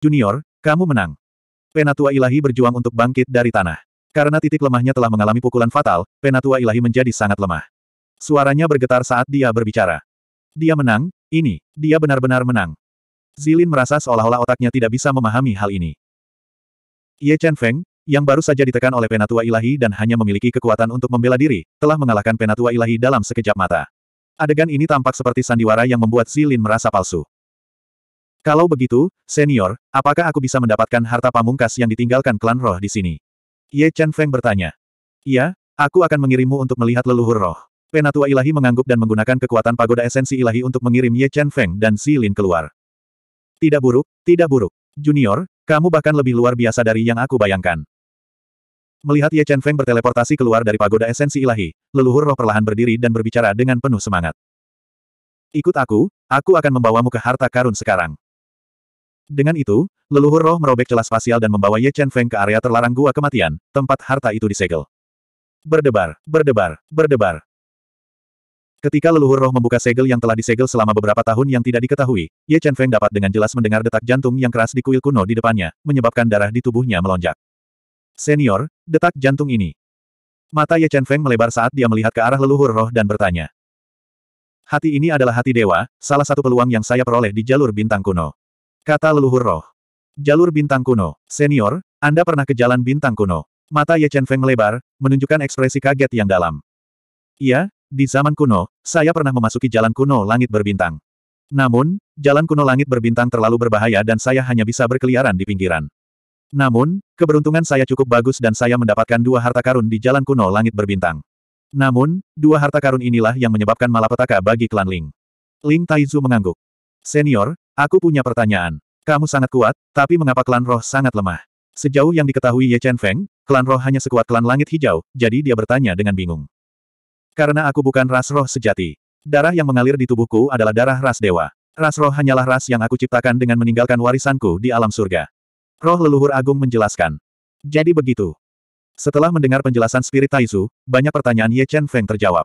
Junior, kamu menang. Penatua ilahi berjuang untuk bangkit dari tanah. Karena titik lemahnya telah mengalami pukulan fatal, penatua ilahi menjadi sangat lemah. Suaranya bergetar saat dia berbicara. Dia menang, ini, dia benar-benar menang. Zilin merasa seolah-olah otaknya tidak bisa memahami hal ini. Ye Chen Feng, yang baru saja ditekan oleh penatua ilahi dan hanya memiliki kekuatan untuk membela diri, telah mengalahkan penatua ilahi dalam sekejap mata. Adegan ini tampak seperti sandiwara yang membuat Zilin merasa palsu. Kalau begitu, senior, apakah aku bisa mendapatkan harta pamungkas yang ditinggalkan klan roh di sini? Ye Chen Feng bertanya. Iya, aku akan mengirimmu untuk melihat leluhur roh. Penatua ilahi mengangguk dan menggunakan kekuatan pagoda esensi ilahi untuk mengirim Ye Chen Feng dan Si Lin keluar. Tidak buruk, tidak buruk. Junior, kamu bahkan lebih luar biasa dari yang aku bayangkan. Melihat Ye Chen Feng berteleportasi keluar dari pagoda esensi ilahi, leluhur roh perlahan berdiri dan berbicara dengan penuh semangat. Ikut aku, aku akan membawamu ke harta karun sekarang. Dengan itu, leluhur roh merobek celah spasial dan membawa Ye Chen Feng ke area terlarang gua kematian, tempat harta itu disegel. Berdebar, berdebar, berdebar. Ketika leluhur roh membuka segel yang telah disegel selama beberapa tahun yang tidak diketahui, Ye Chen Feng dapat dengan jelas mendengar detak jantung yang keras di kuil kuno di depannya, menyebabkan darah di tubuhnya melonjak. Senior, detak jantung ini. Mata Ye Chen Feng melebar saat dia melihat ke arah leluhur roh dan bertanya. Hati ini adalah hati dewa, salah satu peluang yang saya peroleh di jalur bintang kuno. Kata leluhur roh. Jalur bintang kuno. Senior, Anda pernah ke jalan bintang kuno. Mata Ye Chen Feng melebar, menunjukkan ekspresi kaget yang dalam. Iya, di zaman kuno, saya pernah memasuki jalan kuno langit berbintang. Namun, jalan kuno langit berbintang terlalu berbahaya dan saya hanya bisa berkeliaran di pinggiran. Namun, keberuntungan saya cukup bagus dan saya mendapatkan dua harta karun di jalan kuno langit berbintang. Namun, dua harta karun inilah yang menyebabkan malapetaka bagi klan Ling. Ling Taizu mengangguk. Senior, Aku punya pertanyaan. Kamu sangat kuat, tapi mengapa klan roh sangat lemah? Sejauh yang diketahui Ye Chen Feng, klan roh hanya sekuat klan langit hijau, jadi dia bertanya dengan bingung. Karena aku bukan ras roh sejati. Darah yang mengalir di tubuhku adalah darah ras dewa. Ras roh hanyalah ras yang aku ciptakan dengan meninggalkan warisanku di alam surga. Roh leluhur agung menjelaskan. Jadi begitu. Setelah mendengar penjelasan spirit Taizu, banyak pertanyaan Ye Chen Feng terjawab.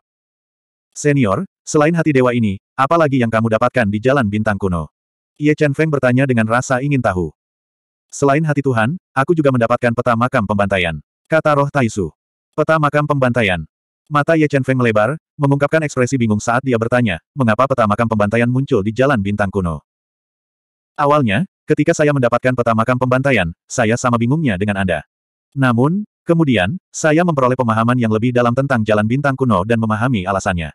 Senior, selain hati dewa ini, apa lagi yang kamu dapatkan di jalan bintang kuno? Ye Chen Feng bertanya dengan rasa ingin tahu. Selain hati Tuhan, aku juga mendapatkan peta makam pembantaian. Kata roh Taisu. Peta makam pembantaian. Mata Ye Chen Feng melebar, mengungkapkan ekspresi bingung saat dia bertanya, mengapa peta makam pembantaian muncul di jalan bintang kuno. Awalnya, ketika saya mendapatkan peta makam pembantaian, saya sama bingungnya dengan Anda. Namun, kemudian, saya memperoleh pemahaman yang lebih dalam tentang jalan bintang kuno dan memahami alasannya.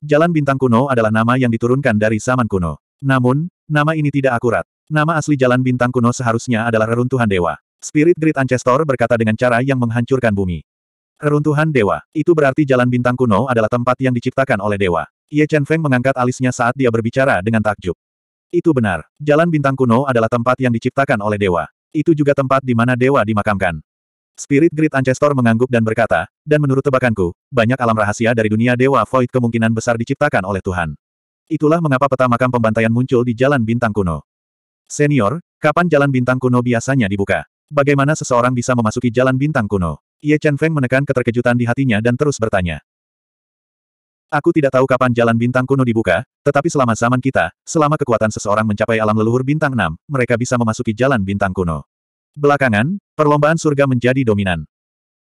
Jalan bintang kuno adalah nama yang diturunkan dari zaman kuno. Namun, Nama ini tidak akurat. Nama asli Jalan Bintang Kuno seharusnya adalah Reruntuhan Dewa. Spirit Grid Ancestor berkata dengan cara yang menghancurkan bumi. Reruntuhan Dewa, itu berarti Jalan Bintang Kuno adalah tempat yang diciptakan oleh Dewa. Ye Chen Feng mengangkat alisnya saat dia berbicara dengan takjub. Itu benar, Jalan Bintang Kuno adalah tempat yang diciptakan oleh Dewa. Itu juga tempat di mana Dewa dimakamkan. Spirit Grid Ancestor mengangguk dan berkata, dan menurut tebakanku, banyak alam rahasia dari dunia Dewa Void kemungkinan besar diciptakan oleh Tuhan. Itulah mengapa peta makam pembantaian muncul di Jalan Bintang Kuno. Senior, kapan Jalan Bintang Kuno biasanya dibuka? Bagaimana seseorang bisa memasuki Jalan Bintang Kuno? Ye Chen Feng menekan keterkejutan di hatinya dan terus bertanya. Aku tidak tahu kapan Jalan Bintang Kuno dibuka, tetapi selama zaman kita, selama kekuatan seseorang mencapai alam leluhur bintang 6, mereka bisa memasuki Jalan Bintang Kuno. Belakangan, perlombaan surga menjadi dominan.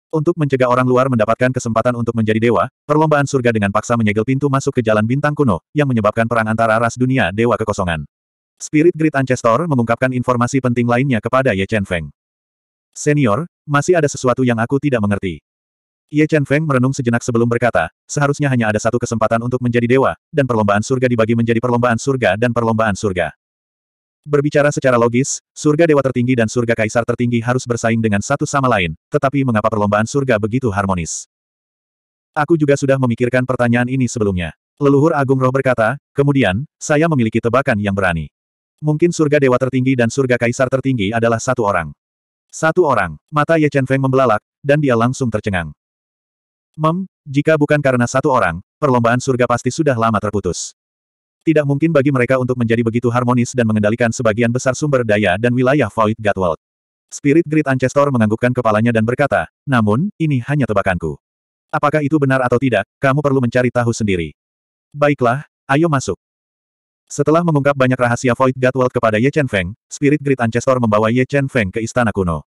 Untuk mencegah orang luar mendapatkan kesempatan untuk menjadi dewa, perlombaan surga dengan paksa menyegel pintu masuk ke jalan bintang kuno, yang menyebabkan perang antara ras dunia dewa kekosongan. Spirit Grid Ancestor mengungkapkan informasi penting lainnya kepada Ye Chen Feng. Senior, masih ada sesuatu yang aku tidak mengerti. Ye Chen Feng merenung sejenak sebelum berkata, seharusnya hanya ada satu kesempatan untuk menjadi dewa, dan perlombaan surga dibagi menjadi perlombaan surga dan perlombaan surga. Berbicara secara logis, surga dewa tertinggi dan surga kaisar tertinggi harus bersaing dengan satu sama lain, tetapi mengapa perlombaan surga begitu harmonis? Aku juga sudah memikirkan pertanyaan ini sebelumnya. Leluhur Agung Roh berkata, kemudian, saya memiliki tebakan yang berani. Mungkin surga dewa tertinggi dan surga kaisar tertinggi adalah satu orang. Satu orang, mata Ye Chen Feng membelalak, dan dia langsung tercengang. Mem, jika bukan karena satu orang, perlombaan surga pasti sudah lama terputus. Tidak mungkin bagi mereka untuk menjadi begitu harmonis dan mengendalikan sebagian besar sumber daya dan wilayah Void Godworld. Spirit Great Ancestor menganggukkan kepalanya dan berkata, namun, ini hanya tebakanku. Apakah itu benar atau tidak, kamu perlu mencari tahu sendiri. Baiklah, ayo masuk. Setelah mengungkap banyak rahasia Void Godworld kepada Ye Chen Feng, Spirit Great Ancestor membawa Ye Chen Feng ke istana kuno.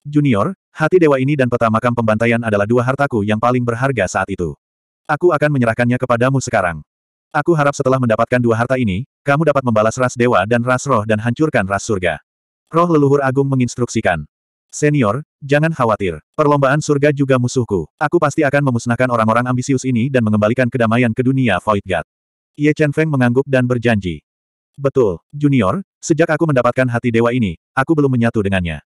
Junior, hati dewa ini dan peta makam pembantaian adalah dua hartaku yang paling berharga saat itu. Aku akan menyerahkannya kepadamu sekarang. Aku harap setelah mendapatkan dua harta ini, kamu dapat membalas ras dewa dan ras roh dan hancurkan ras surga. Roh leluhur agung menginstruksikan. Senior, jangan khawatir. Perlombaan surga juga musuhku. Aku pasti akan memusnahkan orang-orang ambisius ini dan mengembalikan kedamaian ke dunia Void God. Ye Chen Feng mengangguk dan berjanji. Betul, Junior, sejak aku mendapatkan hati dewa ini, aku belum menyatu dengannya.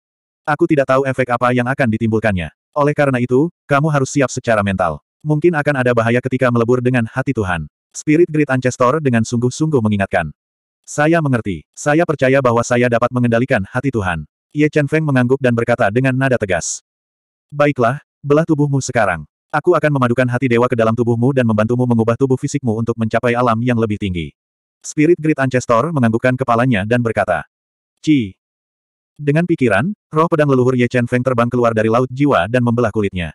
Aku tidak tahu efek apa yang akan ditimbulkannya. Oleh karena itu, kamu harus siap secara mental. Mungkin akan ada bahaya ketika melebur dengan hati Tuhan. Spirit Great Ancestor dengan sungguh-sungguh mengingatkan. Saya mengerti. Saya percaya bahwa saya dapat mengendalikan hati Tuhan. Ye Chen Feng mengangguk dan berkata dengan nada tegas. Baiklah, belah tubuhmu sekarang. Aku akan memadukan hati dewa ke dalam tubuhmu dan membantumu mengubah tubuh fisikmu untuk mencapai alam yang lebih tinggi. Spirit Great Ancestor menganggukkan kepalanya dan berkata. Ci. Dengan pikiran, roh pedang leluhur Ye Chen Feng terbang keluar dari laut jiwa dan membelah kulitnya.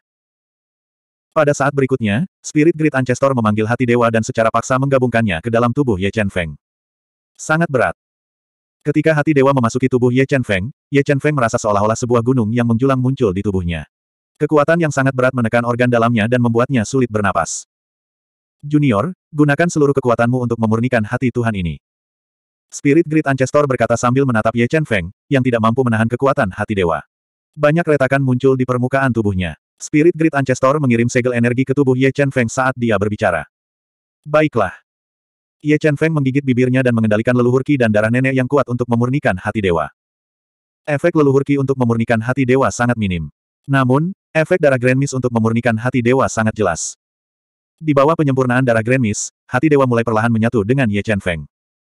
Pada saat berikutnya, Spirit Grid Ancestor memanggil hati dewa dan secara paksa menggabungkannya ke dalam tubuh Ye Chen Feng. Sangat berat. Ketika hati dewa memasuki tubuh Ye Chen Feng, Ye Chen Feng merasa seolah-olah sebuah gunung yang menjulang muncul di tubuhnya. Kekuatan yang sangat berat menekan organ dalamnya dan membuatnya sulit bernapas. Junior, gunakan seluruh kekuatanmu untuk memurnikan hati Tuhan ini. Spirit Grid Ancestor berkata sambil menatap Ye Chen Feng, yang tidak mampu menahan kekuatan hati dewa. Banyak retakan muncul di permukaan tubuhnya. Spirit Grid Ancestor mengirim segel energi ke tubuh Ye Chen Feng saat dia berbicara. Baiklah. Ye Chen Feng menggigit bibirnya dan mengendalikan leluhur ki dan darah nenek yang kuat untuk memurnikan hati dewa. Efek leluhur ki untuk memurnikan hati dewa sangat minim. Namun, efek darah Grand Miss untuk memurnikan hati dewa sangat jelas. Di bawah penyempurnaan darah Grand Miss, hati dewa mulai perlahan menyatu dengan Ye Chen Feng.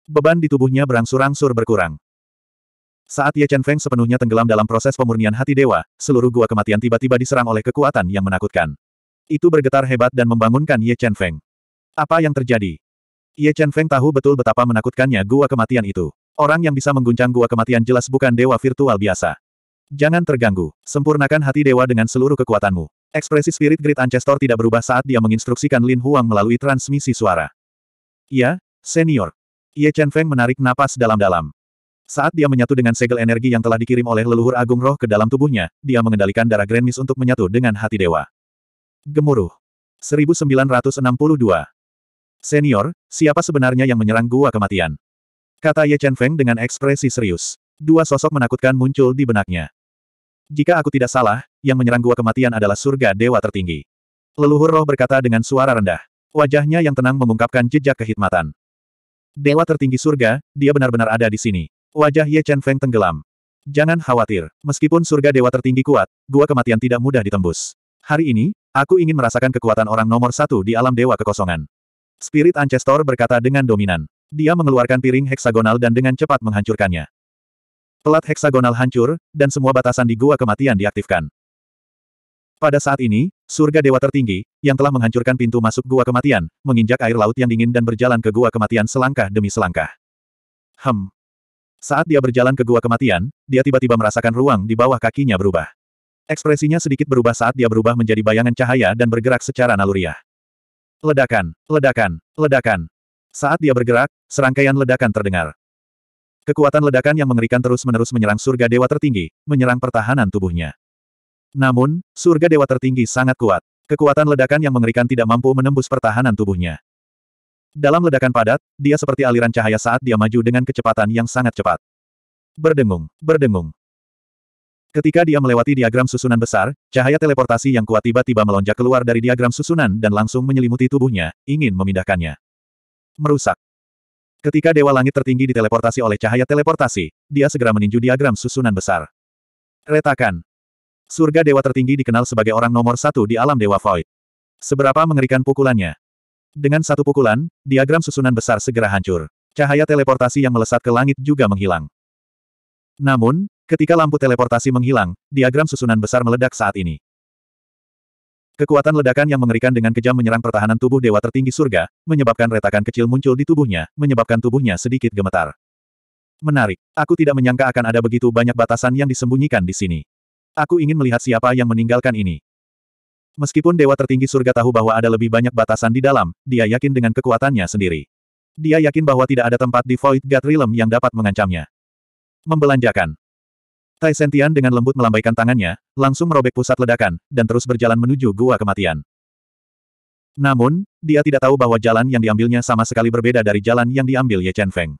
Beban di tubuhnya berangsur-angsur berkurang. Saat Ye Chen Feng sepenuhnya tenggelam dalam proses pemurnian hati dewa, seluruh gua kematian tiba-tiba diserang oleh kekuatan yang menakutkan. Itu bergetar hebat dan membangunkan Ye Chen Feng. Apa yang terjadi? Ye Chen Feng tahu betul betapa menakutkannya gua kematian itu. Orang yang bisa mengguncang gua kematian jelas bukan dewa virtual biasa. Jangan terganggu. Sempurnakan hati dewa dengan seluruh kekuatanmu. Ekspresi spirit great Ancestor tidak berubah saat dia menginstruksikan Lin Huang melalui transmisi suara. Ya, senior. Ye Chen Feng menarik napas dalam-dalam. Saat dia menyatu dengan segel energi yang telah dikirim oleh leluhur agung roh ke dalam tubuhnya, dia mengendalikan darah Grand Miss untuk menyatu dengan hati dewa. Gemuruh. 1962. Senior, siapa sebenarnya yang menyerang gua kematian? Kata Ye Chen Feng dengan ekspresi serius. Dua sosok menakutkan muncul di benaknya. Jika aku tidak salah, yang menyerang gua kematian adalah surga dewa tertinggi. Leluhur roh berkata dengan suara rendah. Wajahnya yang tenang mengungkapkan jejak kehitmatan. Dewa tertinggi surga, dia benar-benar ada di sini. Wajah Ye Chen Feng tenggelam. Jangan khawatir, meskipun surga dewa tertinggi kuat, gua kematian tidak mudah ditembus. Hari ini, aku ingin merasakan kekuatan orang nomor satu di alam dewa kekosongan. Spirit Ancestor berkata dengan dominan. Dia mengeluarkan piring heksagonal dan dengan cepat menghancurkannya. Pelat heksagonal hancur, dan semua batasan di gua kematian diaktifkan. Pada saat ini, surga dewa tertinggi, yang telah menghancurkan pintu masuk gua kematian, menginjak air laut yang dingin dan berjalan ke gua kematian selangkah demi selangkah. Hem, saat dia berjalan ke gua kematian, dia tiba-tiba merasakan ruang di bawah kakinya berubah. Ekspresinya sedikit berubah saat dia berubah menjadi bayangan cahaya dan bergerak secara naluriah. Ledakan, ledakan, ledakan. Saat dia bergerak, serangkaian ledakan terdengar. Kekuatan ledakan yang mengerikan terus-menerus menyerang surga dewa tertinggi, menyerang pertahanan tubuhnya. Namun, surga dewa tertinggi sangat kuat. Kekuatan ledakan yang mengerikan tidak mampu menembus pertahanan tubuhnya. Dalam ledakan padat, dia seperti aliran cahaya saat dia maju dengan kecepatan yang sangat cepat. Berdengung, berdengung. Ketika dia melewati diagram susunan besar, cahaya teleportasi yang kuat tiba-tiba melonjak keluar dari diagram susunan dan langsung menyelimuti tubuhnya, ingin memindahkannya. Merusak. Ketika Dewa Langit tertinggi diteleportasi oleh cahaya teleportasi, dia segera meninju diagram susunan besar. Retakan. Surga Dewa tertinggi dikenal sebagai orang nomor satu di alam Dewa Void. Seberapa mengerikan pukulannya. Dengan satu pukulan, diagram susunan besar segera hancur. Cahaya teleportasi yang melesat ke langit juga menghilang. Namun, ketika lampu teleportasi menghilang, diagram susunan besar meledak saat ini. Kekuatan ledakan yang mengerikan dengan kejam menyerang pertahanan tubuh dewa tertinggi surga, menyebabkan retakan kecil muncul di tubuhnya, menyebabkan tubuhnya sedikit gemetar. Menarik. Aku tidak menyangka akan ada begitu banyak batasan yang disembunyikan di sini. Aku ingin melihat siapa yang meninggalkan ini. Meskipun dewa tertinggi surga tahu bahwa ada lebih banyak batasan di dalam, dia yakin dengan kekuatannya sendiri. Dia yakin bahwa tidak ada tempat di Void God Realm yang dapat mengancamnya. Membelanjakan. Tai Sentian dengan lembut melambaikan tangannya, langsung merobek pusat ledakan, dan terus berjalan menuju gua kematian. Namun, dia tidak tahu bahwa jalan yang diambilnya sama sekali berbeda dari jalan yang diambil Ye Chen Feng.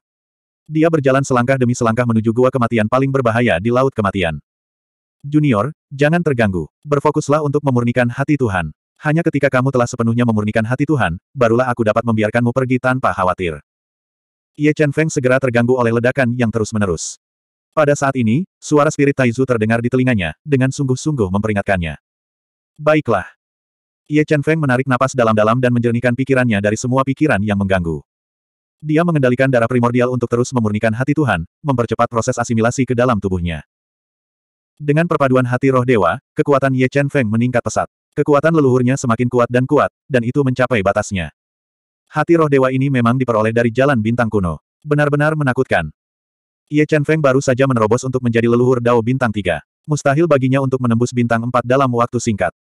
Dia berjalan selangkah demi selangkah menuju gua kematian paling berbahaya di Laut Kematian. Junior, jangan terganggu. Berfokuslah untuk memurnikan hati Tuhan. Hanya ketika kamu telah sepenuhnya memurnikan hati Tuhan, barulah aku dapat membiarkanmu pergi tanpa khawatir. Ye Chen Feng segera terganggu oleh ledakan yang terus-menerus. Pada saat ini, suara spirit Taizu terdengar di telinganya, dengan sungguh-sungguh memperingatkannya. Baiklah. Ye Chen Feng menarik napas dalam-dalam dan menjernihkan pikirannya dari semua pikiran yang mengganggu. Dia mengendalikan darah primordial untuk terus memurnikan hati Tuhan, mempercepat proses asimilasi ke dalam tubuhnya. Dengan perpaduan hati roh dewa, kekuatan Ye Chen Feng meningkat pesat. Kekuatan leluhurnya semakin kuat dan kuat, dan itu mencapai batasnya. Hati roh dewa ini memang diperoleh dari jalan bintang kuno. Benar-benar menakutkan. Ye Chen Feng baru saja menerobos untuk menjadi leluhur Dao bintang 3. Mustahil baginya untuk menembus bintang 4 dalam waktu singkat.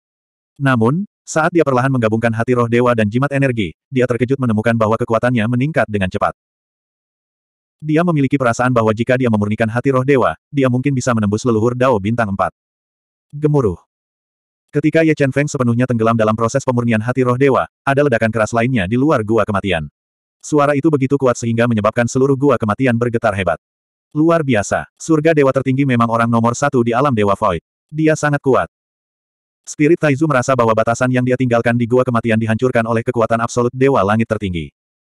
Namun, saat dia perlahan menggabungkan hati roh dewa dan jimat energi, dia terkejut menemukan bahwa kekuatannya meningkat dengan cepat. Dia memiliki perasaan bahwa jika dia memurnikan hati roh dewa, dia mungkin bisa menembus leluhur Dao Bintang 4. Gemuruh. Ketika Ye Chen Feng sepenuhnya tenggelam dalam proses pemurnian hati roh dewa, ada ledakan keras lainnya di luar gua kematian. Suara itu begitu kuat sehingga menyebabkan seluruh gua kematian bergetar hebat. Luar biasa, surga dewa tertinggi memang orang nomor satu di alam dewa void. Dia sangat kuat. Spirit Taizu merasa bahwa batasan yang dia tinggalkan di gua kematian dihancurkan oleh kekuatan absolut dewa langit tertinggi.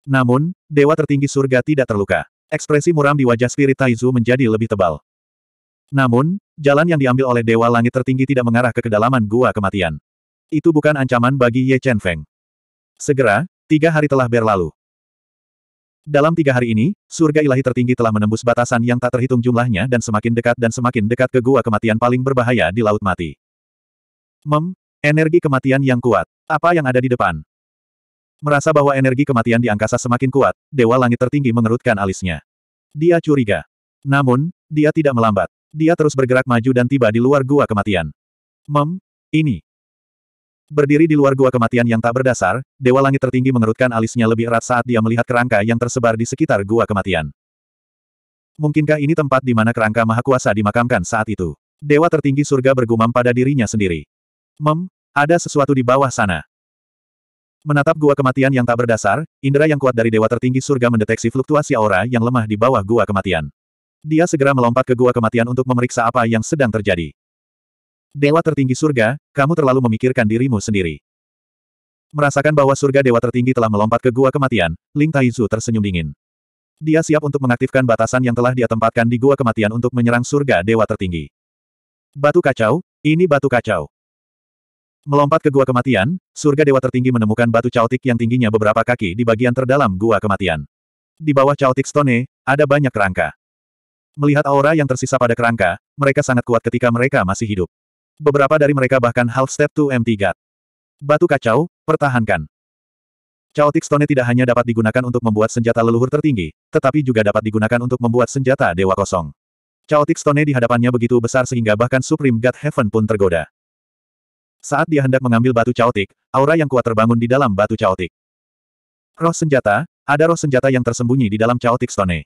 Namun, dewa tertinggi surga tidak terluka. Ekspresi muram di wajah Spirit Taizu menjadi lebih tebal. Namun, jalan yang diambil oleh Dewa Langit Tertinggi tidak mengarah ke kedalaman Gua Kematian. Itu bukan ancaman bagi Ye Chen Feng. Segera, tiga hari telah berlalu. Dalam tiga hari ini, surga ilahi tertinggi telah menembus batasan yang tak terhitung jumlahnya dan semakin dekat dan semakin dekat ke gua kematian paling berbahaya di Laut Mati. Mem, energi kematian yang kuat. Apa yang ada di depan? Merasa bahwa energi kematian di angkasa semakin kuat, Dewa Langit Tertinggi mengerutkan alisnya. Dia curiga. Namun, dia tidak melambat. Dia terus bergerak maju dan tiba di luar gua kematian. Mem, ini. Berdiri di luar gua kematian yang tak berdasar, Dewa Langit Tertinggi mengerutkan alisnya lebih erat saat dia melihat kerangka yang tersebar di sekitar gua kematian. Mungkinkah ini tempat di mana kerangka maha kuasa dimakamkan saat itu? Dewa Tertinggi Surga bergumam pada dirinya sendiri. Mem, ada sesuatu di bawah sana. Menatap gua kematian yang tak berdasar, indera yang kuat dari dewa tertinggi surga mendeteksi fluktuasi aura yang lemah di bawah gua kematian. Dia segera melompat ke gua kematian untuk memeriksa apa yang sedang terjadi. Dewa tertinggi surga, kamu terlalu memikirkan dirimu sendiri. Merasakan bahwa surga dewa tertinggi telah melompat ke gua kematian, Ling Taizu tersenyum dingin. Dia siap untuk mengaktifkan batasan yang telah dia tempatkan di gua kematian untuk menyerang surga dewa tertinggi. Batu kacau, ini batu kacau. Melompat ke gua kematian, surga dewa tertinggi menemukan batu caotik yang tingginya beberapa kaki di bagian terdalam gua kematian. Di bawah caotik stone, ada banyak kerangka. Melihat aura yang tersisa pada kerangka, mereka sangat kuat ketika mereka masih hidup. Beberapa dari mereka bahkan half step to empty god. Batu kacau, pertahankan. Caotik Stone tidak hanya dapat digunakan untuk membuat senjata leluhur tertinggi, tetapi juga dapat digunakan untuk membuat senjata dewa kosong. Caotik Stone di hadapannya begitu besar sehingga bahkan Supreme God Heaven pun tergoda. Saat dia hendak mengambil batu caotik, aura yang kuat terbangun di dalam batu caotik. Roh senjata, ada roh senjata yang tersembunyi di dalam caotik stone.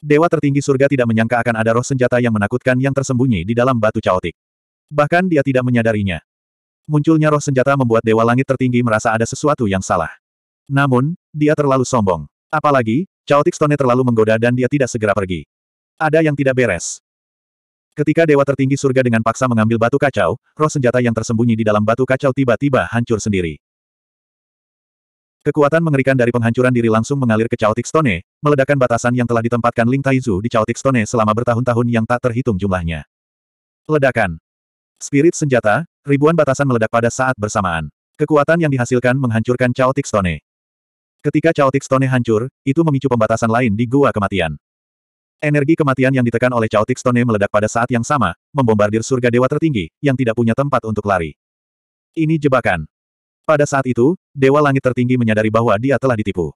Dewa tertinggi surga tidak menyangka akan ada roh senjata yang menakutkan yang tersembunyi di dalam batu caotik. Bahkan dia tidak menyadarinya. Munculnya roh senjata membuat dewa langit tertinggi merasa ada sesuatu yang salah. Namun, dia terlalu sombong. Apalagi, caotik stone terlalu menggoda dan dia tidak segera pergi. Ada yang tidak beres. Ketika dewa tertinggi surga dengan paksa mengambil batu kacau, roh senjata yang tersembunyi di dalam batu kacau tiba-tiba hancur sendiri. Kekuatan mengerikan dari penghancuran diri langsung mengalir ke Chaotic Stone, meledakan batasan yang telah ditempatkan Ling Taizu di Chaotic Stone selama bertahun-tahun yang tak terhitung jumlahnya. Ledakan. Spirit senjata, ribuan batasan meledak pada saat bersamaan. Kekuatan yang dihasilkan menghancurkan Chaotic Stone. Ketika Chaotic Stone hancur, itu memicu pembatasan lain di Gua Kematian. Energi kematian yang ditekan oleh Chaotic Stone meledak pada saat yang sama, membombardir surga dewa tertinggi, yang tidak punya tempat untuk lari. Ini jebakan. Pada saat itu, dewa langit tertinggi menyadari bahwa dia telah ditipu.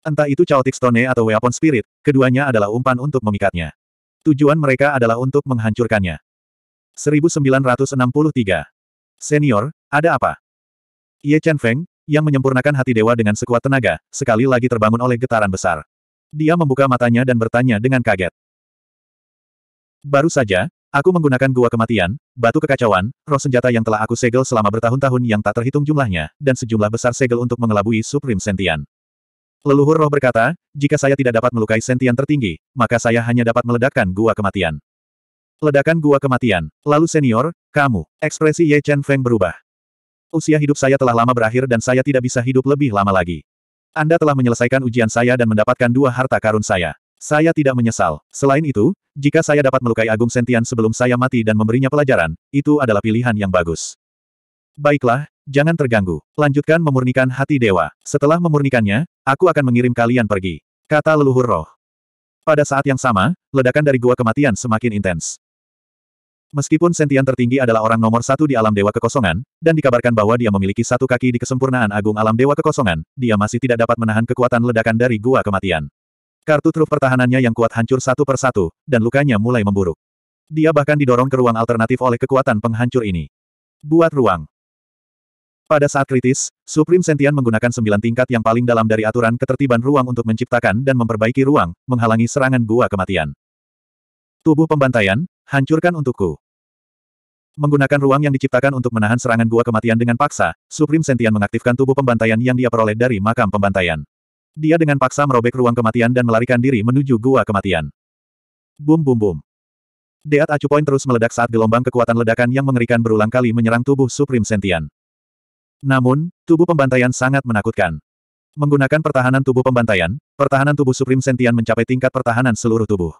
Entah itu Chaotic Stone atau Weapon Spirit, keduanya adalah umpan untuk memikatnya. Tujuan mereka adalah untuk menghancurkannya. 1963. Senior, ada apa? Ye Chen Feng, yang menyempurnakan hati dewa dengan sekuat tenaga, sekali lagi terbangun oleh getaran besar. Dia membuka matanya dan bertanya dengan kaget. Baru saja, aku menggunakan gua kematian, batu kekacauan, roh senjata yang telah aku segel selama bertahun-tahun yang tak terhitung jumlahnya, dan sejumlah besar segel untuk mengelabui Supreme Sentian. Leluhur roh berkata, jika saya tidak dapat melukai sentian tertinggi, maka saya hanya dapat meledakkan gua kematian. Ledakan gua kematian. Lalu senior, kamu. Ekspresi Ye Chen Feng berubah. Usia hidup saya telah lama berakhir dan saya tidak bisa hidup lebih lama lagi. Anda telah menyelesaikan ujian saya dan mendapatkan dua harta karun saya. Saya tidak menyesal. Selain itu, jika saya dapat melukai Agung Sentian sebelum saya mati dan memberinya pelajaran, itu adalah pilihan yang bagus. Baiklah, jangan terganggu. Lanjutkan memurnikan hati dewa. Setelah memurnikannya, aku akan mengirim kalian pergi. Kata leluhur roh. Pada saat yang sama, ledakan dari gua kematian semakin intens. Meskipun sentian tertinggi adalah orang nomor satu di alam dewa kekosongan, dan dikabarkan bahwa dia memiliki satu kaki di kesempurnaan agung alam dewa kekosongan, dia masih tidak dapat menahan kekuatan ledakan dari gua kematian. Kartu truf pertahanannya yang kuat hancur satu persatu, dan lukanya mulai memburuk. Dia bahkan didorong ke ruang alternatif oleh kekuatan penghancur ini. Buat ruang. Pada saat kritis, Supreme Sentian menggunakan sembilan tingkat yang paling dalam dari aturan ketertiban ruang untuk menciptakan dan memperbaiki ruang, menghalangi serangan gua kematian. Tubuh pembantaian, Hancurkan untukku. Menggunakan ruang yang diciptakan untuk menahan serangan gua kematian dengan paksa, Supreme Sentian mengaktifkan tubuh pembantaian yang dia peroleh dari makam pembantaian. Dia dengan paksa merobek ruang kematian dan melarikan diri menuju gua kematian. Bum bum bum. Deat acu point terus meledak saat gelombang kekuatan ledakan yang mengerikan berulang kali menyerang tubuh Supreme Sentian. Namun, tubuh pembantaian sangat menakutkan. Menggunakan pertahanan tubuh pembantaian, pertahanan tubuh Supreme Sentian mencapai tingkat pertahanan seluruh tubuh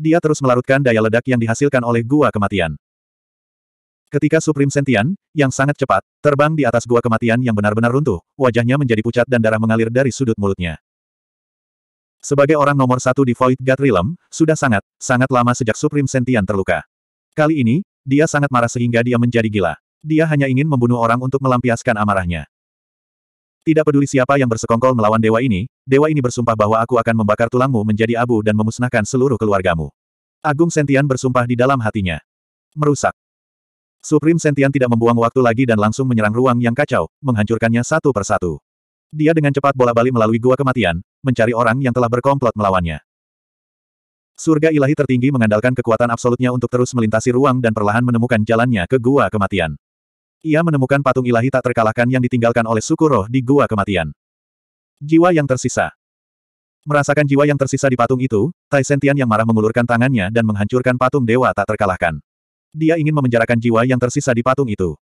dia terus melarutkan daya ledak yang dihasilkan oleh gua kematian. Ketika Supreme Sentian, yang sangat cepat, terbang di atas gua kematian yang benar-benar runtuh, wajahnya menjadi pucat dan darah mengalir dari sudut mulutnya. Sebagai orang nomor satu di Void God Realm, sudah sangat, sangat lama sejak Supreme Sentian terluka. Kali ini, dia sangat marah sehingga dia menjadi gila. Dia hanya ingin membunuh orang untuk melampiaskan amarahnya. Tidak peduli siapa yang bersekongkol melawan dewa ini, dewa ini bersumpah bahwa aku akan membakar tulangmu menjadi abu dan memusnahkan seluruh keluargamu. Agung Sentian bersumpah di dalam hatinya. Merusak. Supreme Sentian tidak membuang waktu lagi dan langsung menyerang ruang yang kacau, menghancurkannya satu persatu. Dia dengan cepat bola balik melalui gua kematian, mencari orang yang telah berkomplot melawannya. Surga ilahi tertinggi mengandalkan kekuatan absolutnya untuk terus melintasi ruang dan perlahan menemukan jalannya ke gua kematian. Ia menemukan patung ilahi tak terkalahkan yang ditinggalkan oleh suku roh di gua kematian. Jiwa yang tersisa. Merasakan jiwa yang tersisa di patung itu, Tai Sentian yang marah mengulurkan tangannya dan menghancurkan patung dewa tak terkalahkan. Dia ingin memenjarakan jiwa yang tersisa di patung itu.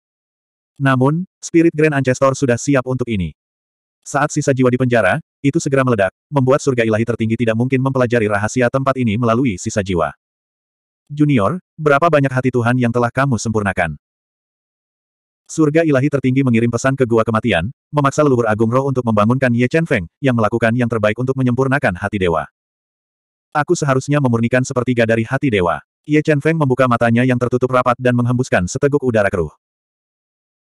Namun, Spirit Grand Ancestor sudah siap untuk ini. Saat sisa jiwa di penjara, itu segera meledak, membuat surga ilahi tertinggi tidak mungkin mempelajari rahasia tempat ini melalui sisa jiwa. Junior, berapa banyak hati Tuhan yang telah kamu sempurnakan? Surga ilahi tertinggi mengirim pesan ke gua kematian, memaksa leluhur agung roh untuk membangunkan Ye Chen Feng, yang melakukan yang terbaik untuk menyempurnakan hati dewa. Aku seharusnya memurnikan sepertiga dari hati dewa. Ye Chen Feng membuka matanya yang tertutup rapat dan menghembuskan seteguk udara keruh.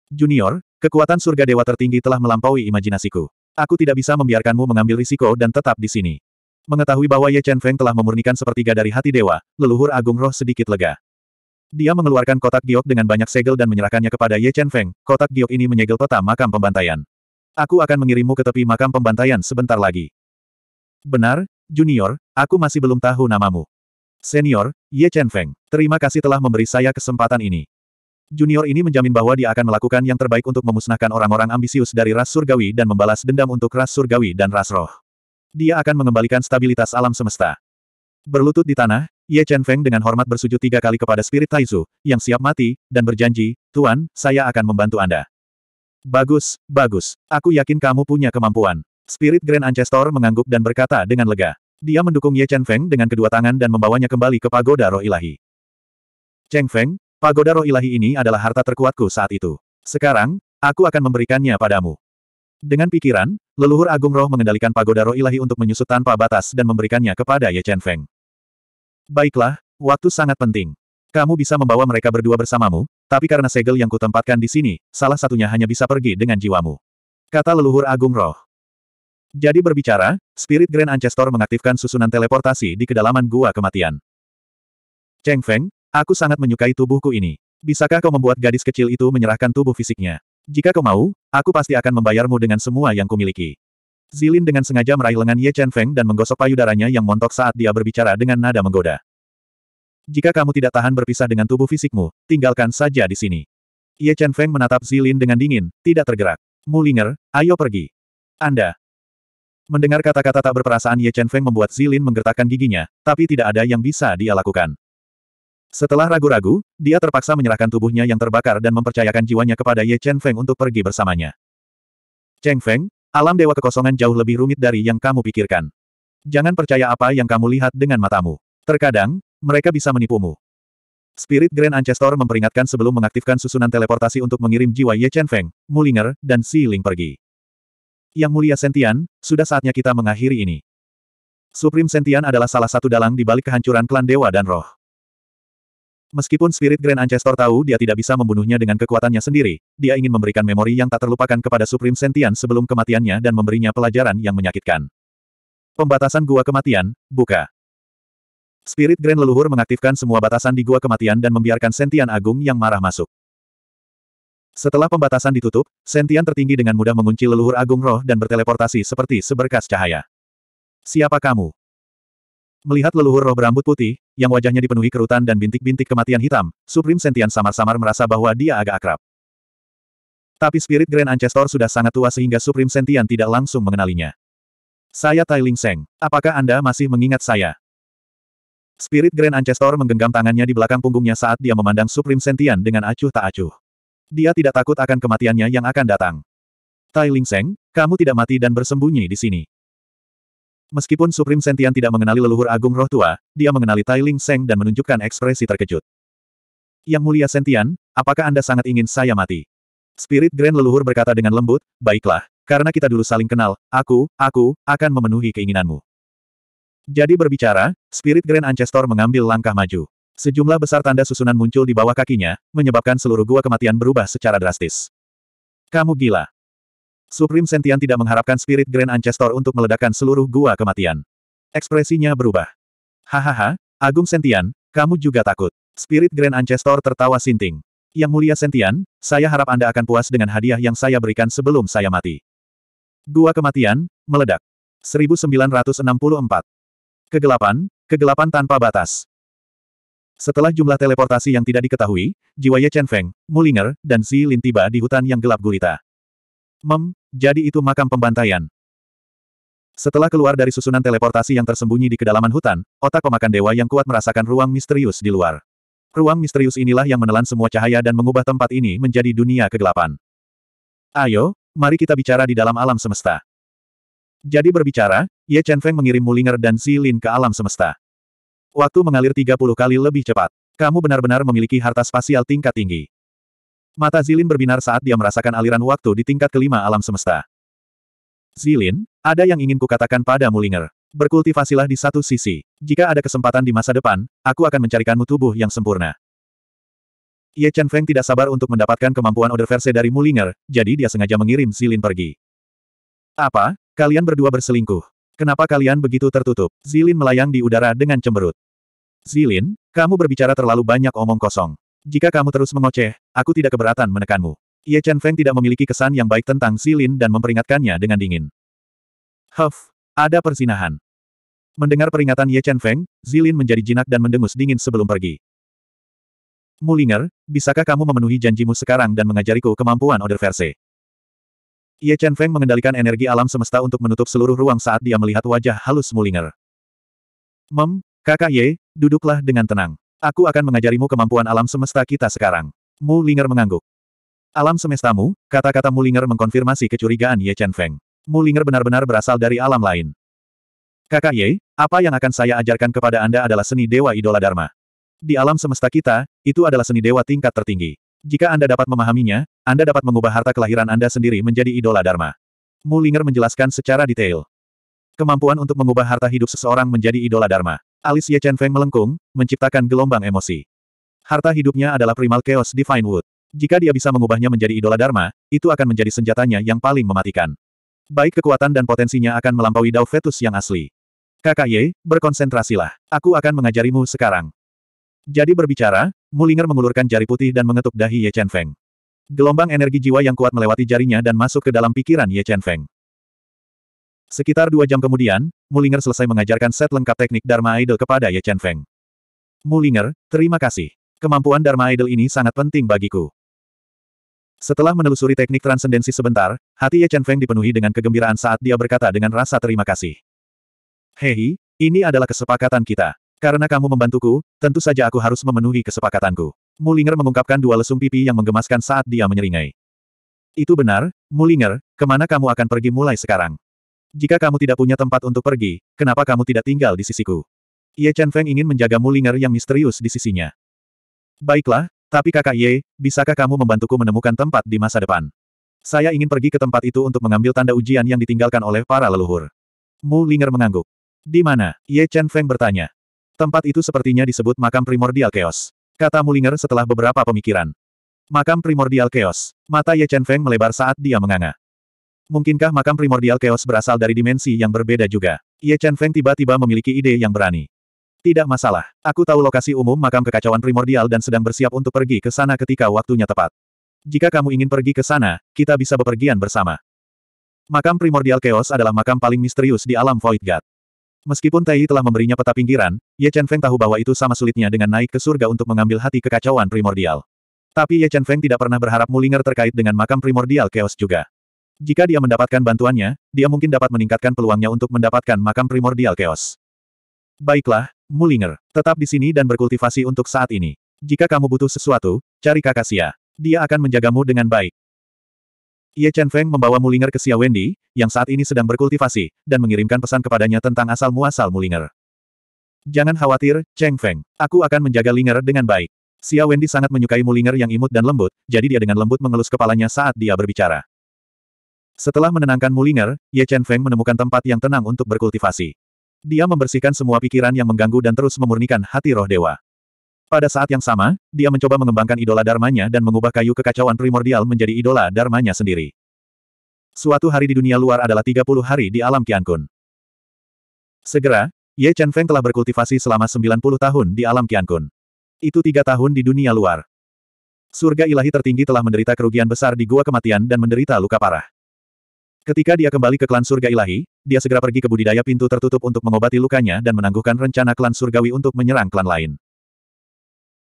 Junior, kekuatan surga dewa tertinggi telah melampaui imajinasiku. Aku tidak bisa membiarkanmu mengambil risiko dan tetap di sini. Mengetahui bahwa Ye Chen Feng telah memurnikan sepertiga dari hati dewa, leluhur agung roh sedikit lega. Dia mengeluarkan kotak giok dengan banyak segel dan menyerahkannya kepada Ye Chen Feng. Kotak giok ini menyegel peta makam pembantaian. Aku akan mengirimmu ke tepi makam pembantaian sebentar lagi. Benar, Junior, aku masih belum tahu namamu. Senior, Ye Chen Feng, terima kasih telah memberi saya kesempatan ini. Junior ini menjamin bahwa dia akan melakukan yang terbaik untuk memusnahkan orang-orang ambisius dari ras surgawi dan membalas dendam untuk ras surgawi dan ras roh. Dia akan mengembalikan stabilitas alam semesta. Berlutut di tanah, Ye Chen Feng dengan hormat bersujud tiga kali kepada spirit Taizu, yang siap mati, dan berjanji, Tuan, saya akan membantu Anda. Bagus, bagus. Aku yakin kamu punya kemampuan. Spirit Grand Ancestor mengangguk dan berkata dengan lega. Dia mendukung Ye Chen Feng dengan kedua tangan dan membawanya kembali ke pagoda roh ilahi. Cheng Feng, pagoda roh ilahi ini adalah harta terkuatku saat itu. Sekarang, aku akan memberikannya padamu. Dengan pikiran, leluhur agung roh mengendalikan pagoda roh ilahi untuk menyusut tanpa batas dan memberikannya kepada Ye Chen Feng. Baiklah, waktu sangat penting. Kamu bisa membawa mereka berdua bersamamu, tapi karena segel yang kutempatkan di sini, salah satunya hanya bisa pergi dengan jiwamu. Kata leluhur agung roh. Jadi berbicara, Spirit Grand Ancestor mengaktifkan susunan teleportasi di kedalaman gua kematian. Cheng Feng, aku sangat menyukai tubuhku ini. Bisakah kau membuat gadis kecil itu menyerahkan tubuh fisiknya? Jika kau mau, Aku pasti akan membayarmu dengan semua yang kumiliki. Zilin dengan sengaja meraih lengan Ye Chen Feng dan menggosok payudaranya yang montok saat dia berbicara dengan nada menggoda. Jika kamu tidak tahan berpisah dengan tubuh fisikmu, tinggalkan saja di sini. Ye Chen Feng menatap Zilin dengan dingin, tidak tergerak. Mulinger, ayo pergi. Anda. Mendengar kata-kata tak berperasaan Ye Chen Feng membuat Zilin menggertakkan giginya, tapi tidak ada yang bisa dia lakukan. Setelah ragu-ragu, dia terpaksa menyerahkan tubuhnya yang terbakar dan mempercayakan jiwanya kepada Ye Chen Feng untuk pergi bersamanya. Cheng Feng, alam dewa kekosongan jauh lebih rumit dari yang kamu pikirkan. Jangan percaya apa yang kamu lihat dengan matamu. Terkadang, mereka bisa menipumu. Spirit Grand Ancestor memperingatkan sebelum mengaktifkan susunan teleportasi untuk mengirim jiwa Ye Chen Feng, Mulinger, dan Si Ling pergi. Yang mulia Sentian, sudah saatnya kita mengakhiri ini. Supreme Sentian adalah salah satu dalang di balik kehancuran klan dewa dan roh. Meskipun Spirit Grand Ancestor tahu dia tidak bisa membunuhnya dengan kekuatannya sendiri, dia ingin memberikan memori yang tak terlupakan kepada Supreme Sentian sebelum kematiannya dan memberinya pelajaran yang menyakitkan. Pembatasan Gua Kematian, buka. Spirit Grand Leluhur mengaktifkan semua batasan di Gua Kematian dan membiarkan Sentian Agung yang marah masuk. Setelah pembatasan ditutup, Sentian tertinggi dengan mudah mengunci leluhur agung roh dan berteleportasi seperti seberkas cahaya. Siapa kamu? Melihat leluhur roh berambut putih, yang wajahnya dipenuhi kerutan dan bintik-bintik kematian hitam, Supreme Sentian samar-samar merasa bahwa dia agak akrab. Tapi spirit Grand Ancestor sudah sangat tua sehingga Supreme Sentian tidak langsung mengenalinya. Saya Tai Ling Seng, apakah Anda masih mengingat saya? Spirit Grand Ancestor menggenggam tangannya di belakang punggungnya saat dia memandang Supreme Sentian dengan acuh tak acuh. Dia tidak takut akan kematiannya yang akan datang. Tai Ling Seng, kamu tidak mati dan bersembunyi di sini. Meskipun Supreme Sentian tidak mengenali leluhur agung roh tua, dia mengenali Tai Ling Seng dan menunjukkan ekspresi terkejut. Yang mulia Sentian, apakah Anda sangat ingin saya mati? Spirit Grand leluhur berkata dengan lembut, baiklah, karena kita dulu saling kenal, aku, aku, akan memenuhi keinginanmu. Jadi berbicara, Spirit Grand Ancestor mengambil langkah maju. Sejumlah besar tanda susunan muncul di bawah kakinya, menyebabkan seluruh gua kematian berubah secara drastis. Kamu gila. Supreme Sentian tidak mengharapkan Spirit Grand Ancestor untuk meledakkan seluruh gua kematian. Ekspresinya berubah. Hahaha, Agung Sentian, kamu juga takut. Spirit Grand Ancestor tertawa sinting. Yang mulia Sentian, saya harap Anda akan puas dengan hadiah yang saya berikan sebelum saya mati. Gua kematian, meledak. 1964. Kegelapan, kegelapan tanpa batas. Setelah jumlah teleportasi yang tidak diketahui, jiwa Chen Feng, Mulinger, dan Xi Lin tiba di hutan yang gelap gulita. Mem, jadi itu makam pembantaian. Setelah keluar dari susunan teleportasi yang tersembunyi di kedalaman hutan, otak pemakan dewa yang kuat merasakan ruang misterius di luar. Ruang misterius inilah yang menelan semua cahaya dan mengubah tempat ini menjadi dunia kegelapan. Ayo, mari kita bicara di dalam alam semesta. Jadi berbicara, Ye Chen Feng mengirim Mulinger dan Xi Lin ke alam semesta. Waktu mengalir 30 kali lebih cepat. Kamu benar-benar memiliki harta spasial tingkat tinggi. Mata Zilin berbinar saat dia merasakan aliran waktu di tingkat kelima alam semesta. Zilin, ada yang ingin kukatakan pada Mulinger. Berkultivasilah di satu sisi. Jika ada kesempatan di masa depan, aku akan mencarikanmu tubuh yang sempurna. Ye Chen Feng tidak sabar untuk mendapatkan kemampuan order verse dari Mulinger, jadi dia sengaja mengirim Zilin pergi. Apa? Kalian berdua berselingkuh. Kenapa kalian begitu tertutup? Zilin melayang di udara dengan cemberut. Zilin, kamu berbicara terlalu banyak omong kosong. Jika kamu terus mengoceh, aku tidak keberatan menekanmu. Ye Chen Feng tidak memiliki kesan yang baik tentang Zilin dan memperingatkannya dengan dingin. Huff, ada persinahan. Mendengar peringatan Ye Chen Feng, Zilin menjadi jinak dan mendengus dingin sebelum pergi. Mulinger, bisakah kamu memenuhi janjimu sekarang dan mengajariku kemampuan order verse? Ye Chen Feng mengendalikan energi alam semesta untuk menutup seluruh ruang saat dia melihat wajah halus Mulinger. Mem, kakak Ye, duduklah dengan tenang. Aku akan mengajarimu kemampuan alam semesta kita sekarang. Mu Linger mengangguk. Alam semestamu, kata-kata Mu Linger mengkonfirmasi kecurigaan Ye Chen Feng. Mu Linger benar-benar berasal dari alam lain. Kakak Ye, apa yang akan saya ajarkan kepada Anda adalah seni Dewa Idola Dharma. Di alam semesta kita, itu adalah seni dewa tingkat tertinggi. Jika Anda dapat memahaminya, Anda dapat mengubah harta kelahiran Anda sendiri menjadi idola Dharma. Mu menjelaskan secara detail. Kemampuan untuk mengubah harta hidup seseorang menjadi idola Dharma. Alis Ye Chen Feng melengkung, menciptakan gelombang emosi. Harta hidupnya adalah primal chaos Divine Wood. Jika dia bisa mengubahnya menjadi idola Dharma, itu akan menjadi senjatanya yang paling mematikan. Baik kekuatan dan potensinya akan melampaui Dao Fetus yang asli. Kakak Ye, berkonsentrasilah. Aku akan mengajarimu sekarang. Jadi berbicara, Mulinger mengulurkan jari putih dan mengetuk dahi Ye Chen Feng. Gelombang energi jiwa yang kuat melewati jarinya dan masuk ke dalam pikiran Ye Chen Feng. Sekitar dua jam kemudian, Mulinger selesai mengajarkan set lengkap teknik Dharma Idol kepada Ye Chen Feng. Mulinger, terima kasih. Kemampuan Dharma Idol ini sangat penting bagiku. Setelah menelusuri teknik transendensi sebentar, hati Ye Chen Feng dipenuhi dengan kegembiraan saat dia berkata dengan rasa terima kasih. Hei, ini adalah kesepakatan kita. Karena kamu membantuku, tentu saja aku harus memenuhi kesepakatanku. Mulinger mengungkapkan dua lesung pipi yang menggemaskan saat dia menyeringai. Itu benar, Mulinger, kemana kamu akan pergi mulai sekarang? Jika kamu tidak punya tempat untuk pergi, kenapa kamu tidak tinggal di sisiku? Ye Chen Feng ingin menjaga Mulinger yang misterius di sisinya. Baiklah, tapi kakak Ye, bisakah kamu membantuku menemukan tempat di masa depan? Saya ingin pergi ke tempat itu untuk mengambil tanda ujian yang ditinggalkan oleh para leluhur. Mu Ling'er mengangguk. Di mana? Ye Chen Feng bertanya. Tempat itu sepertinya disebut makam primordial chaos. Kata Mu Ling'er setelah beberapa pemikiran. Makam primordial chaos. Mata Ye Chen Feng melebar saat dia menganga. Mungkinkah makam primordial chaos berasal dari dimensi yang berbeda juga? Ye Chen Feng tiba-tiba memiliki ide yang berani. Tidak masalah. Aku tahu lokasi umum makam kekacauan primordial dan sedang bersiap untuk pergi ke sana ketika waktunya tepat. Jika kamu ingin pergi ke sana, kita bisa bepergian bersama. Makam primordial chaos adalah makam paling misterius di alam Void God. Meskipun Tai telah memberinya peta pinggiran, Ye Chen Feng tahu bahwa itu sama sulitnya dengan naik ke surga untuk mengambil hati kekacauan primordial. Tapi Ye Chen Feng tidak pernah berharap Mulinger terkait dengan makam primordial chaos juga. Jika dia mendapatkan bantuannya, dia mungkin dapat meningkatkan peluangnya untuk mendapatkan makam primordial chaos. Baiklah, Mulinger, tetap di sini dan berkultivasi untuk saat ini. Jika kamu butuh sesuatu, cari Kakasia. Dia akan menjagamu dengan baik. Ye Chen Feng membawa Mulinger ke Xia Wendy, yang saat ini sedang berkultivasi, dan mengirimkan pesan kepadanya tentang asal-muasal Mulinger. Jangan khawatir, Cheng Feng. Aku akan menjaga Linger dengan baik. Xia Wendy sangat menyukai Mulinger yang imut dan lembut, jadi dia dengan lembut mengelus kepalanya saat dia berbicara. Setelah menenangkan Mulinger, Ye Chen Feng menemukan tempat yang tenang untuk berkultivasi. Dia membersihkan semua pikiran yang mengganggu dan terus memurnikan hati roh dewa. Pada saat yang sama, dia mencoba mengembangkan idola dharmanya dan mengubah kayu kekacauan primordial menjadi idola dharmanya sendiri. Suatu hari di dunia luar adalah 30 hari di alam Kun. Segera, Ye Chen Feng telah berkultivasi selama 90 tahun di alam Kun. Itu tiga tahun di dunia luar. Surga ilahi tertinggi telah menderita kerugian besar di gua kematian dan menderita luka parah. Ketika dia kembali ke klan surga ilahi, dia segera pergi ke budidaya pintu tertutup untuk mengobati lukanya dan menangguhkan rencana klan surgawi untuk menyerang klan lain.